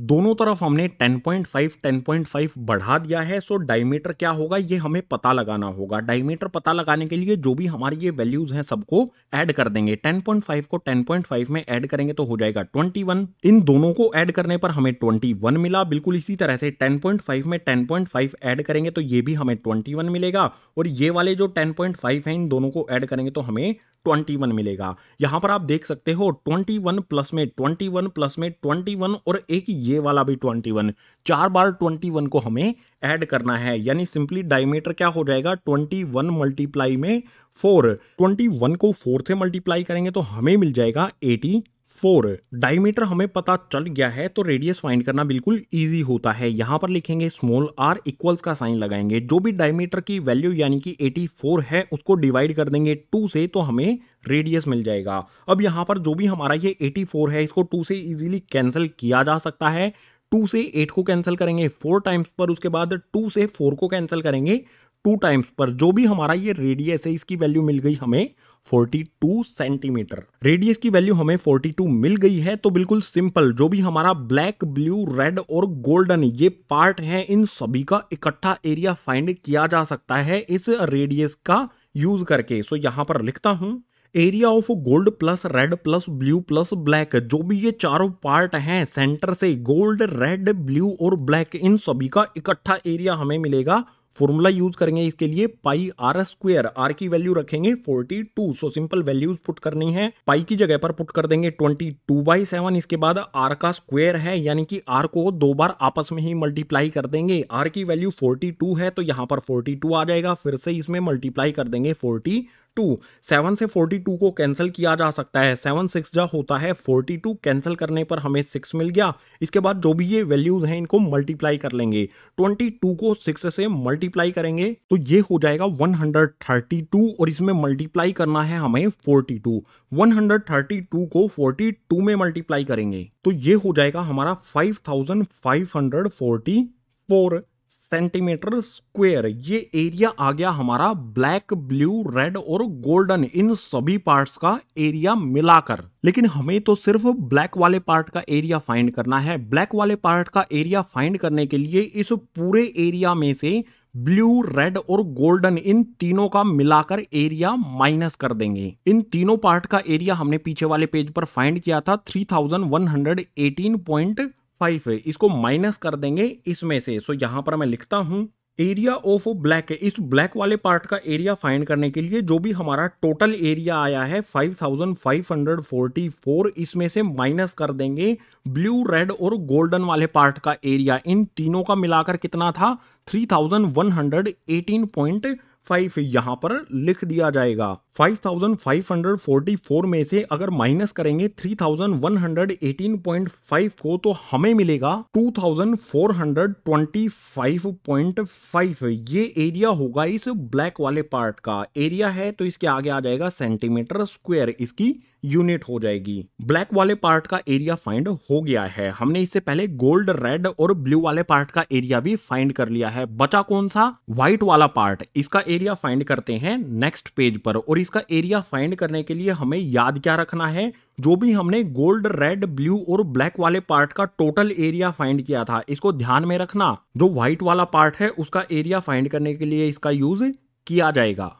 दोनों तरफ हमने 10.5 10.5 बढ़ा दिया है सो डायमीटर क्या होगा ये हमें पता लगाना होगा डायमीटर पता लगाने के लिए जो भी हमारी ये वैल्यूज हैं सबको ऐड कर देंगे 10.5 को 10.5 में ऐड करेंगे तो हो जाएगा 21 इन दोनों को ऐड करने पर हमें 21 मिला बिल्कुल इसी तरह से 10.5 में 10.5 ऐड करेंगे तो ये भी हमें ट्वेंटी मिलेगा और ये वाले जो टेन है इन दोनों को ऐड करेंगे तो हमें 21 मिलेगा यहां पर आप देख सकते हो 21 प्लस में 21 प्लस में 21 और एक ये वाला भी ट्वेंटी वन चार बार ट्वेंटी वन को हमें ऐड करना है यानी सिंपली डायमीटर क्या हो जाएगा ट्वेंटी वन मल्टीप्लाई में फोर ट्वेंटी वन को फोर से मल्टीप्लाई करेंगे तो हमें मिल जाएगा एटी फोर डायमीटर हमें पता चल गया है तो रेडियस फाइंड करना बिल्कुल इजी होता है यहां पर लिखेंगे स्मॉल आर इक्वल्स का साइन लगाएंगे जो भी डायमीटर की वैल्यू यानी कि 84 है उसको डिवाइड कर देंगे टू से तो हमें रेडियस मिल जाएगा अब यहां पर जो भी हमारा ये 84 है इसको टू से इजीली कैंसिल किया जा सकता है टू से एट को कैंसिल करेंगे फोर टाइम्स पर उसके बाद टू से फोर को कैंसिल करेंगे टू टाइम्स पर जो भी हमारा ये रेडियस है इसकी वैल्यू मिल गई हमें 42 सेंटीमीटर रेडियस की वैल्यू हमें 42 मिल गई है तो बिल्कुल सिंपल जो भी हमारा ब्लैक ब्लू रेड और गोल्डन ये पार्ट है इन सभी का इकट्ठा एरिया फाइंड किया जा सकता है इस रेडियस का यूज करके सो यहां पर लिखता हूं area of gold plus red plus blue plus black जो भी ये चारों पार्ट हैं सेंटर से गोल्ड रेड ब्लू और ब्लैक इन सभी का इकट्ठा एरिया हमें मिलेगा फॉर्मूला यूज करेंगे इसके लिए पाई आर स्क्वेयर आर की वैल्यू रखेंगे 42 सो सिंपल वैल्यूज पुट करनी है पाई की जगह पर पुट कर देंगे 22 टू बाई सेवन इसके बाद आर का स्क्वेयर है यानी कि आर को दो बार आपस में ही मल्टीप्लाई कर देंगे आर की वैल्यू 42 है तो यहाँ पर 42 आ जाएगा फिर से इसमें मल्टीप्लाई कर देंगे फोर्टी टू सेवन से फोर्टी टू को कैंसिल किया जा सकता है सेवन सिक्स जा होता है फोर्टी टू कैंसिल करने पर हमें सिक्स मिल गया इसके बाद जो भी ये वैल्यूज हैं इनको मल्टीप्लाई कर लेंगे ट्वेंटी टू को सिक्स से मल्टीप्लाई करेंगे तो ये हो जाएगा वन हंड्रेड थर्टी टू और इसमें मल्टीप्लाई करना है हमें forty two one hundred thirty two को फोर्टी टू में मल्टीप्लाई करेंगे तो ये हो जाएगा हमारा five thousand five hundred forty four centimetre square ये एरिया आ गया हमारा ब्लैक ब्लू रेड और गोल्डन इन सभी पार्ट्स का एरिया मिलाकर लेकिन हमें तो सिर्फ ब्लैक वाले पार्ट का एरिया फाइंड करना है ब्लैक वाले पार्ट का एरिया फाइंड करने के लिए इस पूरे एरिया में से ब्लू रेड और गोल्डन इन तीनों का मिलाकर एरिया माइनस कर देंगे इन तीनों पार्ट का एरिया हमने पीछे वाले पेज पर फाइंड किया था 3118.5 फाइव है इसको माइनस कर देंगे इसमें से सो यहाँ पर मैं लिखता हूँ एरिया ऑफ ब्लैक इस ब्लैक वाले पार्ट का एरिया फाइंड करने के लिए जो भी हमारा टोटल एरिया आया है 5544 इसमें से माइनस कर देंगे ब्लू रेड और गोल्डन वाले पार्ट का एरिया इन तीनों का मिलाकर कितना था 3118.5 यहां पर लिख दिया जाएगा 5,544 में से अगर माइनस करेंगे 3,118.5 को तो हमें मिलेगा 2,425.5 ये एरिया होगा इस ब्लैक वाले पार्ट का एरिया है तो इसके आगे आ जाएगा सेंटीमीटर स्क्वायर इसकी यूनिट हो जाएगी ब्लैक वाले पार्ट का एरिया फाइंड हो गया है हमने इससे पहले गोल्ड रेड और ब्लू वाले पार्ट का एरिया भी फाइंड कर लिया है बचा कौन सा व्हाइट वाला पार्ट इसका एरिया फाइंड करते हैं नेक्स्ट पेज पर और इस इसका एरिया फाइंड करने के लिए हमें याद क्या रखना है जो भी हमने गोल्ड रेड ब्लू और ब्लैक वाले पार्ट का टोटल एरिया फाइंड किया था इसको ध्यान में रखना जो व्हाइट वाला पार्ट है उसका एरिया फाइंड करने के लिए इसका यूज किया जाएगा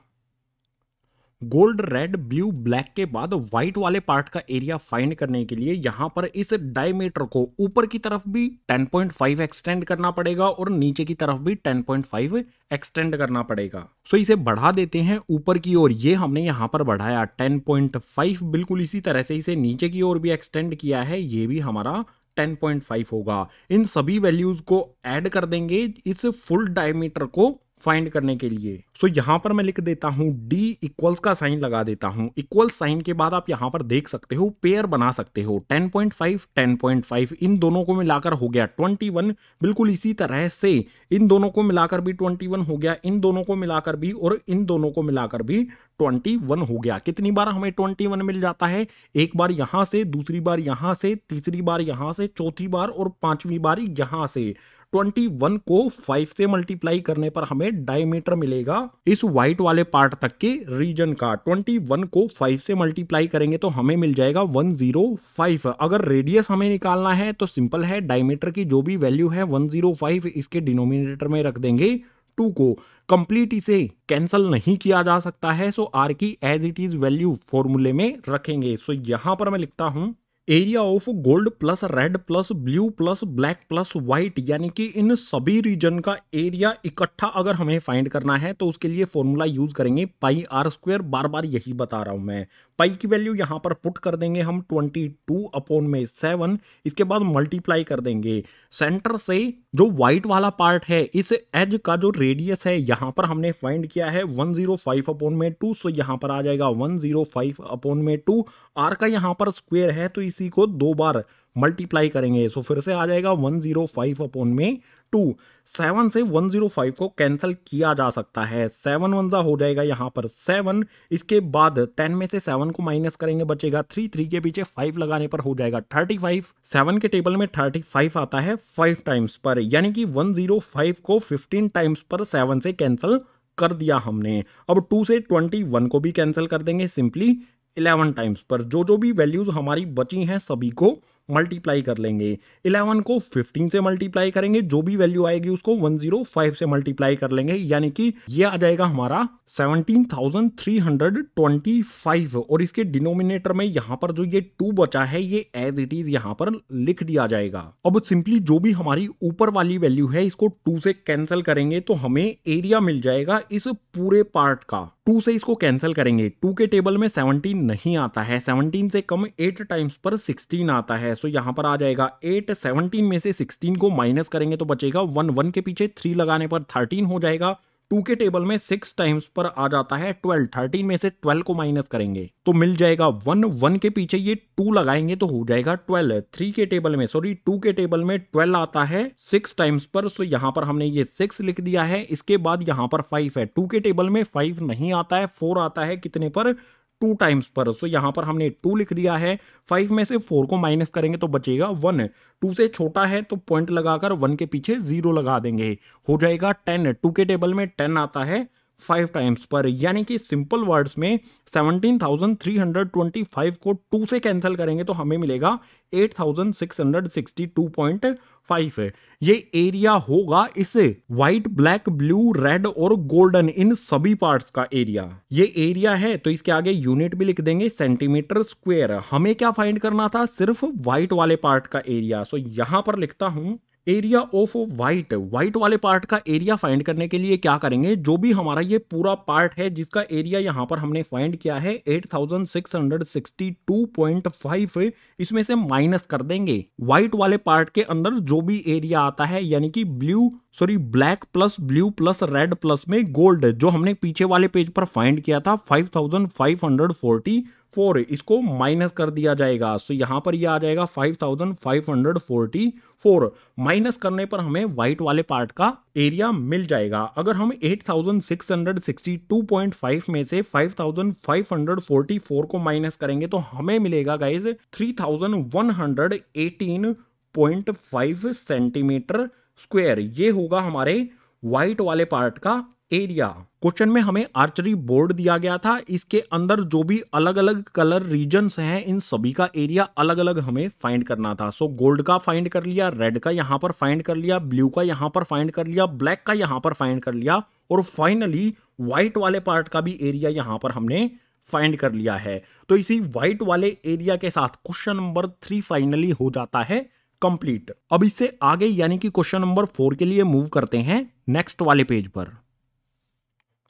गोल्ड रेड ब्लू ब्लैक के बाद व्हाइट वाले पार्ट का एरिया फाइंड करने के लिए यहाँ पर इस डायमीटर को ऊपर की तरफ भी 10.5 एक्सटेंड करना पड़ेगा और नीचे की तरफ भी 10.5 एक्सटेंड करना पड़ेगा सो इसे बढ़ा देते हैं ऊपर की ओर ये हमने यहां पर बढ़ाया 10.5 बिल्कुल इसी तरह से इसे नीचे की ओर भी एक्सटेंड किया है ये भी हमारा 10.5 होगा इन सभी वैल्यूज को ऐड कर देंगे इस फुल डायमीटर को फाइंड करने के लिए सो so, यहाँ पर मैं लिख देता हूँ डी इक्वल्स का साइन लगा देता हूँ इक्वल साइन के बाद आप यहाँ पर देख सकते हो पेयर बना सकते हो 10.5 10.5 इन दोनों को मिलाकर हो गया 21 बिल्कुल इसी तरह से इन दोनों को मिलाकर भी 21 हो गया इन दोनों को मिलाकर भी और इन दोनों को मिलाकर भी 21 हो गया कितनी बार हमें 21 मिल जाता है एक बार यहाँ से दूसरी बार यहाँ से तीसरी बार यहाँ से चौथी बार और पांचवी बार यहाँ से 21 को 5 से मल्टीप्लाई करने पर हमें डायमीटर मिलेगा इस व्हाइट वाले पार्ट तक के रीजन का 21 को 5 से मल्टीप्लाई करेंगे तो हमें मिल जाएगा 105 अगर रेडियस हमें निकालना है तो सिंपल है डायमीटर की जो भी वैल्यू है 105 इसके डिनोमिनेटर में रख देंगे टू को कंप्लीट इसे कैंसल नहीं किया जा सकता है सो आर की एज इट इज वैल्यू फॉर्मूले में रखेंगे सो यहां पर मैं लिखता हूं area of gold plus red plus blue plus black plus white यानी कि इन सभी रीजन का एरिया इकट्ठा अगर हमें फाइंड करना है तो उसके लिए फॉर्मूला यूज करेंगे पाई आर स्क्वेयर बार बार यही बता रहा हूं मैं पाई की वैल्यू यहां पर पुट कर देंगे हम ट्वेंटी टू अपॉन में सेवन इसके बाद मल्टीप्लाई कर देंगे सेंटर से जो व्हाइट वाला पार्ट है इस एज का जो रेडियस है यहां पर हमने फाइंड किया है वन जीरो फाइव अपॉन में टू सो यहां पर आ जाएगा वन जीरो फाइव अपॉन में टू आर का यहां पर स्क्वेयर है तो इस इसी को दो बार मल्टीप्लाई करेंगे सो फिर से आ जाएगा वन जीरो फाइव अपॉन में टू सेवन से वन जीरो फाइव को कैंसिल किया जा सकता है सेवन वन जा हो जाएगा यहाँ पर सेवन इसके बाद टेन में से सेवन को माइनस करेंगे बचेगा थ्री थ्री के पीछे फाइव लगाने पर हो जाएगा थर्टी फाइव सेवन के टेबल में थर्टी फाइव आता है फाइव टाइम्स पर यानी कि वन जीरो फाइव को फिफ्टीन टाइम्स पर सेवन से कैंसिल कर दिया हमने अब टू से ट्वेंटी वन को भी कैंसिल कर देंगे सिंपली इलेवन टाइम्स पर जो जो भी वैल्यूज़ हमारी बची हैं सभी को मल्टीप्लाई कर लेंगे इलेवन को फिफ्टीन से मल्टीप्लाई करेंगे जो भी वैल्यू आएगी उसको वन जीरो फाइव से मल्टीप्लाई कर लेंगे यानी कि ये आ जाएगा हमारा seventeen thousand three hundred twenty five और इसके डिनोमिनेटर में यहाँ पर जो ये टू बचा है ये एज इट इज यहाँ पर लिख दिया जाएगा अब सिंपली जो भी हमारी ऊपर वाली वैल्यू है इसको टू से कैंसिल करेंगे तो हमें एरिया मिल जाएगा इस पूरे पार्ट का टू से इसको कैंसिल करेंगे टू के टेबल में सेवनटीन नहीं आता है सेवनटीन से कम एट टाइम्स पर सिक्सटीन आता है सो यहाँ पर आ जाएगा एट सेवनटीन में से सिक्सटीन को माइनस करेंगे तो बचेगा वन वन के पीछे थ्री लगाने पर थर्टीन हो जाएगा टू के टेबल में सिक्स टाइम्स पर आ जाता है ट्वेल्व थर्टीन में से ट्वेल्व को माइनस करेंगे तो मिल जाएगा वन वन के पीछे ये टू लगाएंगे तो हो जाएगा ट्वेल्व थ्री के टेबल में सॉरी टू के टेबल में ट्वेल्व आता है सिक्स टाइम्स पर सो यहाँ पर हमने ये सिक्स लिख दिया है इसके बाद यहाँ पर फाइव है टू के टेबल में फाइव नहीं आता है फोर आता है कितने पर टू टाइम्स पर सो यहाँ पर हमने टू लिख दिया है फाइव में से फोर को माइनस करेंगे तो बचेगा वन टू से छोटा है तो पॉइंट लगाकर वन के पीछे जीरो लगा देंगे हो जाएगा टेन टू के टेबल में टेन आता है फाइव टाइम्स पर यानी कि सिंपल वर्ड्स में seventeen thousand three hundred twenty five को टू से कैंसिल करेंगे तो हमें मिलेगा eight thousand six hundred sixty two point five है ये एरिया होगा इस व्हाइट ब्लैक ब्लू रेड और गोल्डन इन सभी पार्ट्स का एरिया ये एरिया है तो इसके आगे यूनिट भी लिख देंगे सेंटीमीटर स्क्वायर हमें क्या फाइंड करना था सिर्फ व्हाइट वाले पार्ट का एरिया सो यहां पर लिखता हूं एरिया ऑफ वाइट वाइट वाले पार्ट का एरिया फाइंड करने के लिए क्या करेंगे जो भी हमारा ये पूरा पार्ट है जिसका एरिया यहाँ पर हमने फाइंड किया है 8662.5 इसमें से माइनस कर देंगे वाइट वाले पार्ट के अंदर जो भी एरिया आता है यानी कि blue sorry black plus blue plus red plus में गोल्ड जो हमने पीछे वाले पेज पर फाइंड किया था फोर्टी फोर इसको माइनस कर दिया जाएगा सो यहाँ पर ये यह आ जाएगा five thousand five hundred forty four minus करने पर हमें व्हाइट वाले पार्ट का एरिया मिल जाएगा अगर हम eight thousand six hundred sixty two point five में से five five thousand hundred forty four को माइनस करेंगे तो हमें मिलेगा guys three thousand one hundred eighteen point five centimetre square ये होगा हमारे व्हाइट वाले पार्ट का एरिया क्वेश्चन में हमें आर्चरी बोर्ड दिया गया था इसके अंदर जो भी अलग अलग कलर रीजन्स हैं इन सभी का एरिया अलग अलग हमें फाइंड करना था सो so, गोल्ड का फाइंड कर लिया रेड का यहां पर फाइंड कर लिया ब्लू का यहां पर फाइंड कर लिया ब्लैक का यहां पर फाइंड कर लिया और फाइनली व्हाइट वाले पार्ट का भी एरिया यहां पर हमने फाइंड कर लिया है तो इसी व्हाइट वाले एरिया के साथ क्वेश्चन नंबर थ्री फाइनली हो जाता है कंप्लीट अब इससे आगे यानी कि क्वेश्चन नंबर फोर के लिए मूव करते हैं नेक्स्ट वाले पेज पर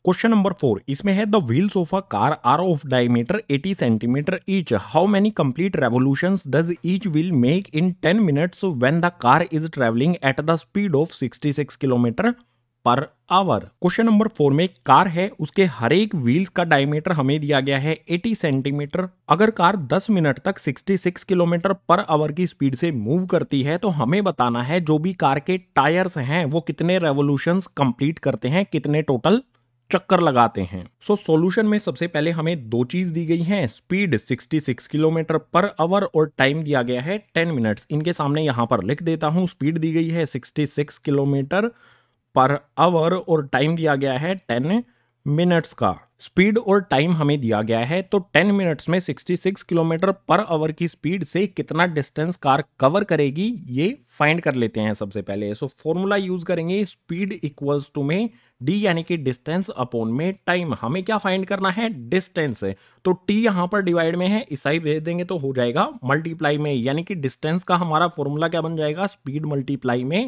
क्वेश्चन नंबर फोर इसमें है the wheels of a car are of diameter 80 centimetre each how many complete revolution does each wheel make in 10 minutes when the car is travelling at the speed of 66 kilometre per hour question number four में car है उसके हर एक wheels का diameter हमें दिया गया है 80 centimetre अगर कार 10 मिनट तक 66 किलोमीटर पर आवर की स्पीड से मूव करती है तो हमें बताना है जो भी कार के टायर्स हैं वो कितने रेवोल्यूशन कंप्लीट करते हैं कितने टोटल चक्कर लगाते हैं सो so, सॉल्यूशन में सबसे पहले हमें दो चीज दी गई है स्पीड 66 किलोमीटर पर आवर और टाइम दिया गया है 10 मिनट्स इनके सामने यहां पर लिख देता हूं स्पीड दी गई है 66 किलोमीटर पर आवर और टाइम दिया गया है मिनट्स का स्पीड और टाइम हमें दिया गया है तो 10 मिनट्स में 66 किलोमीटर पर आवर की स्पीड से कितना डिस्टेंस कार कवर करेगी ये फाइंड कर लेते हैं सबसे पहले सो फॉर्मूला यूज करेंगे स्पीड इक्वल्स टू में डी यानी कि डिस्टेंस अपॉन में टाइम हमें क्या फाइंड करना है डिस्टेंस तो टी यहां पर डिवाइड में है ईसाई भेज देंगे तो हो जाएगा मल्टीप्लाई में यानी कि डिस्टेंस का हमारा फॉर्मूला क्या बन जाएगा स्पीड मल्टीप्लाई में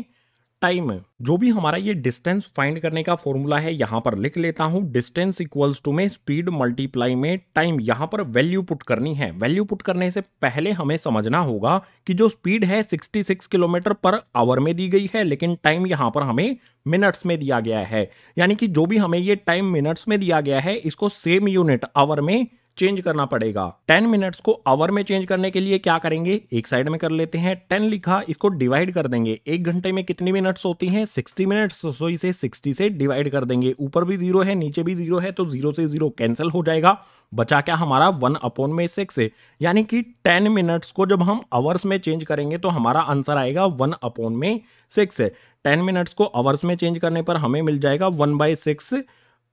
टाइम जो भी हमारा ये डिस्टेंस फाइंड करने का फॉर्मूला है यहाँ पर लिख लेता हूँ डिस्टेंस इक्वल्स टू में स्पीड मल्टीप्लाई में टाइम यहाँ पर वैल्यू पुट करनी है वैल्यू पुट करने से पहले हमें समझना होगा कि जो स्पीड है 66 किलोमीटर पर आवर में दी गई है लेकिन टाइम यहाँ पर हमें मिनट्स में दिया गया है यानी कि जो भी हमें ये टाइम मिनट्स में दिया गया है इसको सेम यूनिट आवर में चेंज करना पड़ेगा टेन मिनट्स को आवर में चेंज करने के लिए क्या करेंगे एक साइड में कर लेते हैं टेन लिखा इसको डिवाइड कर देंगे एक घंटे में कितनी मिनट्स होती हैं सिक्सटी मिनट्स सो तो इसे सिक्सटी से डिवाइड कर देंगे ऊपर भी जीरो है नीचे भी जीरो है तो जीरो से जीरो कैंसिल हो जाएगा बचा क्या हमारा वन अपॉन में सिक्स है यानी कि टेन मिनट्स को जब हम आवर्स में चेंज करेंगे तो हमारा आंसर आएगा वन अपॉन में सिक्स है टेन मिनट्स को आवर्स में चेंज करने पर हमें मिल जाएगा वन बाई सिक्स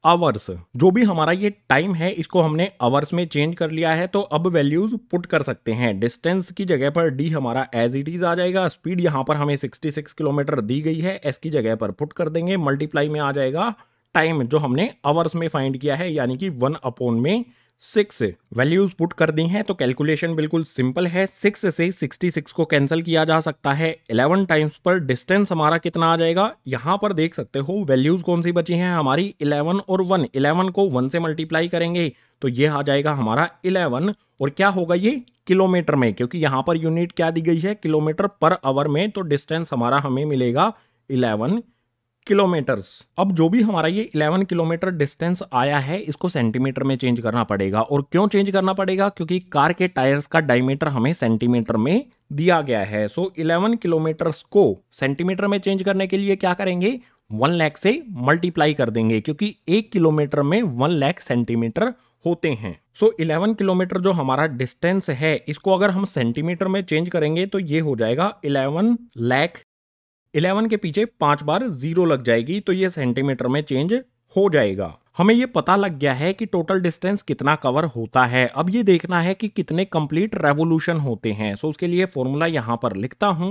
आवर्स जो भी हमारा ये टाइम है इसको हमने आवर्स में चेंज कर लिया है तो अब वैल्यूज पुट कर सकते हैं डिस्टेंस की जगह पर डी हमारा एज इट इज आ जाएगा स्पीड यहाँ पर हमें 66 किलोमीटर दी गई है एस की जगह पर पुट कर देंगे मल्टीप्लाई में आ जाएगा टाइम जो हमने आवर्स में फाइंड किया है यानी कि वन अपोन में सिक्स वैल्यूज पुट कर दी हैं तो कैलकुलेशन बिल्कुल सिंपल है सिक्स से सिक्सटी सिक्स को कैंसिल किया जा सकता है इलेवन टाइम्स पर डिस्टेंस हमारा कितना आ जाएगा यहाँ पर देख सकते हो वैल्यूज कौन सी बची हैं हमारी इलेवन और वन इलेवन को वन से मल्टीप्लाई करेंगे तो ये आ जाएगा हमारा इलेवन और क्या होगा ये किलोमीटर में क्योंकि यहाँ पर यूनिट क्या दी गई है किलोमीटर पर आवर में तो डिस्टेंस हमारा हमें मिलेगा इलेवन किलोमीटर्स अब जो भी हमारा ये 11 किलोमीटर डिस्टेंस आया है इसको सेंटीमीटर में चेंज करना पड़ेगा और क्यों चेंज करना पड़ेगा क्योंकि कार के टायर्स का डायमीटर हमें सेंटीमीटर में दिया गया है सो so, 11 किलोमीटर्स को सेंटीमीटर में चेंज करने के लिए क्या करेंगे वन लैख से मल्टीप्लाई कर देंगे क्योंकि एक किलोमीटर में वन लैख सेंटीमीटर होते हैं सो so, 11 किलोमीटर जो हमारा डिस्टेंस है इसको अगर हम सेंटीमीटर में चेंज करेंगे तो ये हो जाएगा 11 लैख 11 के पीछे पांच बार जीरो लग जाएगी तो ये सेंटीमीटर में चेंज हो जाएगा हमें ये पता लग गया है कि टोटल डिस्टेंस कितना कवर होता है अब ये देखना है कि कितने कंप्लीट रेवोल्यूशन होते हैं सो उसके लिए फॉर्मूला यहां पर लिखता हूं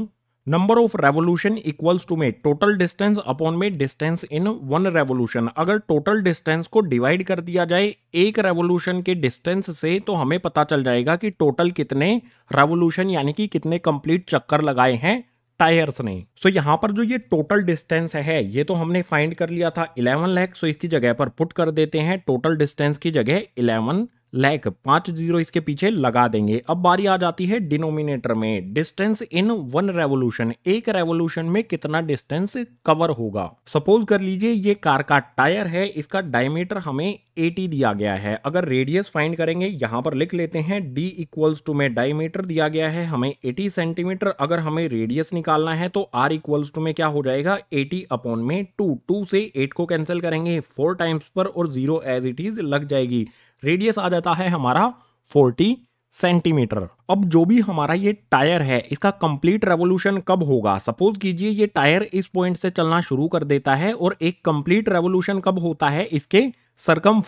number of revolution equals to मे टोटल डिस्टेंस अपॉन मे डिस्टेंस इन वन रेवोल्यूशन अगर टोटल डिस्टेंस को डिवाइड कर दिया जाए एक रेवोल्यूशन के डिस्टेंस से तो हमें पता चल जाएगा कि टोटल कितने रेवोल्यूशन यानी कि कितने कंप्लीट चक्कर लगाए हैं टायर्स ने सो so, यहाँ पर जो ये टोटल डिस्टेंस है ये तो हमने फाइंड कर लिया था इलेवन लाख सो इसकी जगह पर पुट कर देते हैं टोटल डिस्टेंस की जगह इलेवन लैक पांच जीरो इसके पीछे लगा देंगे अब बारी आ जाती है डिनोमिनेटर में डिस्टेंस इन वन रेवोल्यूशन एक रेवोल्यूशन में कितना डिस्टेंस कवर होगा सपोज कर लीजिए ये कार का टायर है इसका डायमीटर हमें 80 दिया गया है अगर रेडियस फाइंड करेंगे यहां पर लिख लेते हैं d इक्वल्स टू में डायमीटर दिया गया है हमें 80 सेंटीमीटर अगर हमें रेडियस निकालना है तो r इक्वल्स टू में क्या हो जाएगा 80 अपॉन में 2 2 से 8 को कैंसिल करेंगे फोर टाइम्स पर और जीरो एज इट इज लग जाएगी रेडियस आ जाता है हमारा 40 सेंटीमीटर अब जो भी हमारा ये टायर है इसका कंप्लीट रेवोल्यूशन कब होगा सपोज कीजिए ये टायर इस पॉइंट से चलना शुरू कर देता है और एक कंप्लीट रेवोल्यूशन कब होता है इसके सरकम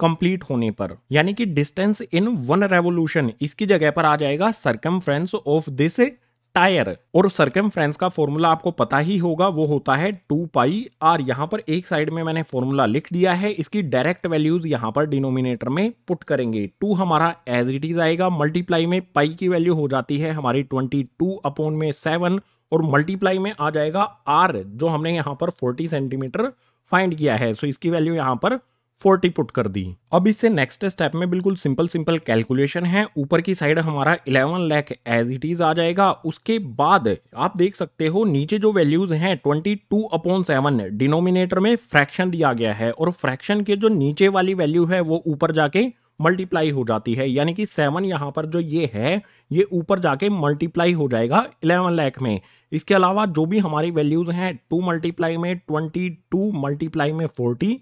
कंप्लीट होने पर यानी कि डिस्टेंस इन वन रेवोल्यूशन इसकी जगह पर आ जाएगा सरकम ऑफ दिस टायर और सरकम का फॉर्मूला आपको पता ही होगा वो होता है टू पाई आर यहाँ पर एक साइड में मैंने फॉर्मूला लिख दिया है इसकी डायरेक्ट वैल्यूज यहाँ पर डिनोमिनेटर में पुट करेंगे टू हमारा एज इट इज आएगा मल्टीप्लाई में पाई की वैल्यू हो जाती है हमारी ट्वेंटी टू अपोन में सेवन और मल्टीप्लाई में आ जाएगा आर जो हमने यहाँ पर फोर्टी सेंटीमीटर फाइंड किया है सो so इसकी वैल्यू यहाँ पर फोर्टी पुट कर दी अब इससे नेक्स्ट स्टेप में बिल्कुल सिंपल सिंपल कैलकुलेशन है ऊपर की साइड हमारा 11 लाख एज इट इज आ जाएगा उसके बाद आप देख सकते हो नीचे जो वैल्यूज हैं 22 टू अपॉन सेवन डिनोमिनेटर में फ्रैक्शन दिया गया है और फ्रैक्शन के जो नीचे वाली वैल्यू है वो ऊपर जाके मल्टीप्लाई हो जाती है यानी कि सेवन यहाँ पर जो ये है ये ऊपर जाके मल्टीप्लाई हो जाएगा इलेवन लैख में इसके अलावा जो भी हमारी वैल्यूज हैं टू मल्टीप्लाई में ट्वेंटी टू मल्टीप्लाई में फोर्टी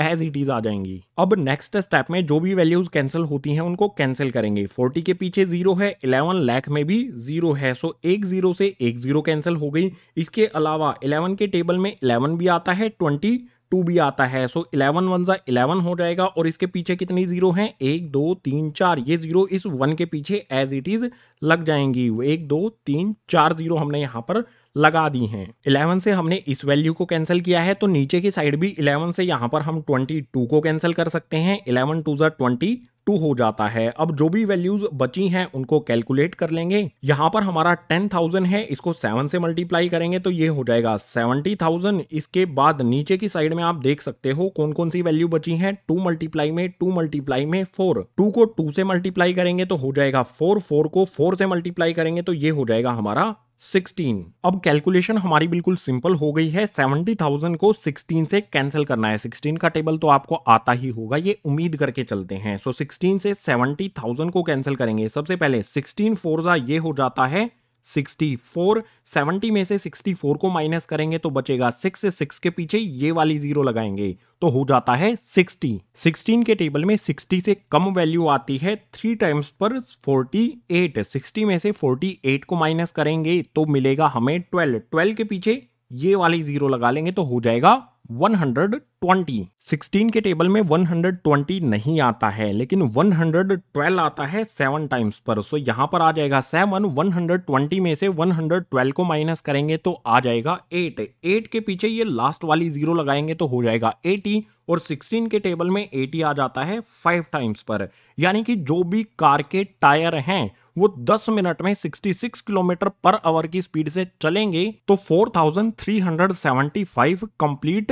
एज इट इज आ जाएंगी अब नेक्स्ट स्टेप में जो भी वैल्यूज कैंसिल होती हैं उनको कैंसिल करेंगे 40 के पीछे जीरो है 11 लाख में भी जीरो है सो एक जीरो से एक जीरो कैंसिल हो गई इसके अलावा 11 के टेबल में 11 भी आता है 22 भी आता है सो 11 वन ज़ा इलेवन हो जाएगा और इसके पीछे कितनी जीरो हैं एक दो तीन चार ये जीरो इस वन के पीछे एज इट इज़ लग जाएंगी एक दो तीन चार जीरो हमने यहाँ पर लगा दी हैं इलेवन से हमने इस वैल्यू को कैंसिल किया है तो नीचे की साइड भी इलेवन से यहाँ पर हम ट्वेंटी टू को कैंसिल कर सकते हैं इलेवन टू जर ट्वेंटी टू हो जाता है अब जो भी वैल्यूज बची हैं उनको कैलकुलेट कर लेंगे यहाँ पर हमारा टेन थाउजेंड है इसको सेवन से मल्टीप्लाई करेंगे तो ये हो जाएगा सेवेंटी थाउजेंड इसके बाद नीचे की साइड में आप देख सकते हो कौन कौन सी वैल्यू बची है टू मल्टीप्लाई में टू मल्टीप्लाई में फोर टू को टू से मल्टीप्लाई करेंगे तो हो जाएगा फोर फोर को फोर से मल्टीप्लाई करेंगे तो ये हो जाएगा हमारा 16 अब कैलकुलेशन हमारी बिल्कुल सिंपल हो गई है 70,000 को 16 से कैंसिल करना है 16 का टेबल तो आपको आता ही होगा ये उम्मीद करके चलते हैं सो so 16 से 70,000 को कैंसिल करेंगे सबसे पहले 16 फोर्जा ये हो जाता है 64 70 में से 64 को माइनस करेंगे तो बचेगा 6 से 6 के पीछे ये वाली जीरो लगाएंगे तो हो जाता है 60 16 के टेबल में 60 से कम वैल्यू आती है थ्री टाइम्स पर 48 60 में से 48 को माइनस करेंगे तो मिलेगा हमें 12 12 के पीछे ये वाली जीरो लगा लेंगे तो हो जाएगा 120 16 के टेबल में 120 नहीं आता है लेकिन 112 आता है सेवन टाइम्स पर सो यहां पर आ जाएगा सेवन 120 में से 112 को माइनस करेंगे तो आ जाएगा एट एट के पीछे ये लास्ट वाली जीरो लगाएंगे तो हो जाएगा 80 और 16 के टेबल में 80 आ जाता है फाइव टाइम्स पर यानी कि जो भी कार के टायर हैं वो 10 मिनट में 66 किलोमीटर पर आवर की स्पीड से चलेंगे तो 4375 कंप्लीट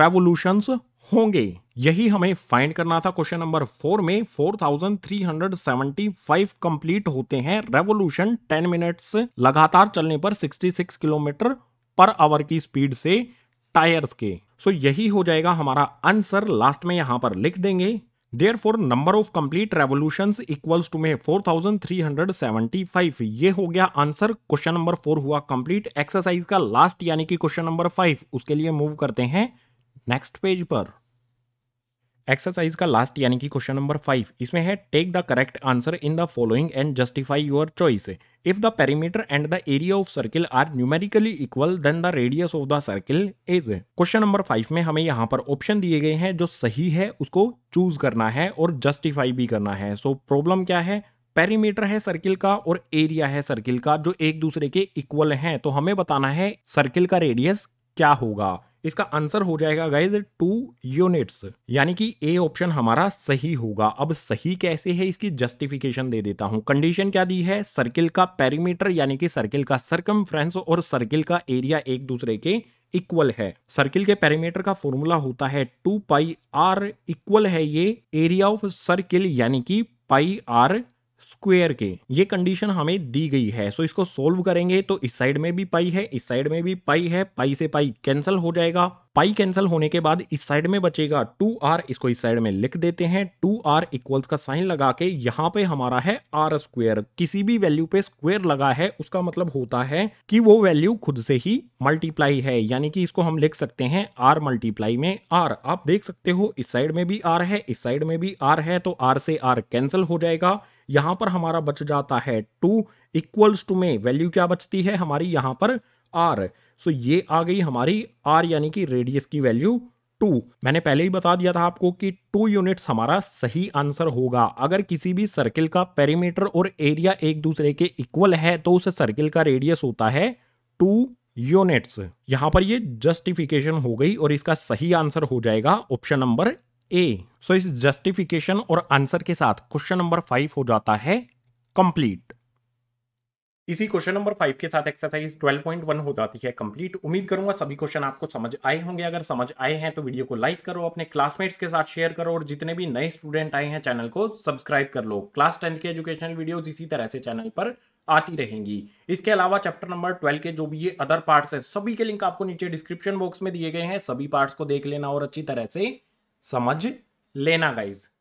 रेवोल्यूशंस होंगे यही हमें फाइंड करना था क्वेश्चन नंबर फोर में 4375 कंप्लीट होते हैं रेवोल्यूशन 10 मिनट्स लगातार चलने पर 66 किलोमीटर पर आवर की स्पीड से टायर्स के सो so यही हो जाएगा हमारा आंसर लास्ट में यहां पर लिख देंगे there for number of complete revolution equals to may four thousand three hundred seventy five ये हो गया आंसर क्वेश्चन नंबर फोर हुआ कंप्लीट एक्सरसाइज का लास्ट यानी कि क्वेश्चन नंबर फाइव उसके लिए मूव करते हैं नेक्स्ट पेज पर एक्सरसाइज का लास्ट यानी कि क्वेश्चन नंबर फाइव इसमें है take the correct answer in the following and justify your choice if the perimeter and the area of circle are numerically equal then the radius of the circle is question number five में हमें यहाँ पर option दिए गए हैं जो सही है उसको चूज करना है और जस्टिफाई भी करना है सो so, प्रॉब्लम क्या है पेरीमीटर है सर्किल का और एरिया है सर्किल का जो एक दूसरे के इक्वल है तो हमें बताना है सर्किल का रेडियस क्या होगा इसका आंसर हो जाएगा गाइज टू यूनिट्स यानी कि ए ऑप्शन हमारा सही होगा अब सही कैसे है इसकी जस्टिफिकेशन दे देता हूं कंडीशन क्या दी है सर्किल का पेरीमीटर यानी कि सर्किल का सर्कम और सर्किल का एरिया एक दूसरे के इक्वल है सर्किल के पेरीमीटर का फॉर्मूला होता है टू पाई आर इक्वल है ये एरिया ऑफ सर्किल यानी कि पाई आर स्क्वेयर के ये कंडीशन हमें दी गई है सो इसको सोल्व करेंगे तो इस साइड में भी पाई है इस साइड में भी पाई है पाई से पाई कैंसिल हो जाएगा पाई कैंसिल होने के बाद इस साइड में बचेगा टू आर इसको इस साइड में लिख देते हैं टू आर इक्वल्स का साइन लगा के यहाँ पे हमारा है आर स्क्वेयर किसी भी वैल्यू पे स्क्वेयर लगा है उसका मतलब होता है कि वो वैल्यू खुद से ही मल्टीप्लाई है यानी कि इसको हम लिख सकते हैं आर मल्टीप्लाई में आर आप देख सकते हो इस साइड में भी आर है इस साइड में भी आर है तो आर से आर कैंसिल हो जाएगा यहाँ पर हमारा बच जाता है टू इक्वल्स टू में वैल्यू क्या बचती है हमारी यहाँ पर आर सो ये आ गई हमारी आर यानी कि रेडियस की वैल्यू टू मैंने पहले ही बता दिया था आपको कि टू यूनिट्स हमारा सही आंसर होगा अगर किसी भी सर्किल का पेरीमीटर और एरिया एक दूसरे के इक्वल है तो उस सर्किल का रेडियस होता है टू यूनिट्स यहां पर ये जस्टिफिकेशन हो गई और इसका सही आंसर हो जाएगा ऑप्शन नंबर ए सो इस जस्टिफिकेशन और आंसर के साथ क्वेश्चन नंबर फाइव हो जाता है कंप्लीट इसी क्वेश्चन नंबर फाइव के साथ एक्सरसाइज 12.1 हो जाती है कंप्लीट उम्मीद करूंगा सभी क्वेश्चन आपको समझ आए होंगे अगर समझ आए हैं तो वीडियो को लाइक करो अपने क्लासमेट्स के साथ शेयर करो और जितने भी नए स्टूडेंट आए हैं चैनल को सब्सक्राइब कर लो क्लास टेंथ के एजुकेशनल वीडियोज इसी तरह से चैनल पर आती रहेंगी इसके अलावा चैप्टर नंबर ट्वेल्व के जो भी ये अदर पार्ट है सभी के लिंक आपको नीचे डिस्क्रिप्शन बॉक्स में दिए गए हैं सभी पार्ट को देख लेना और अच्छी तरह से समझ लेना गाइज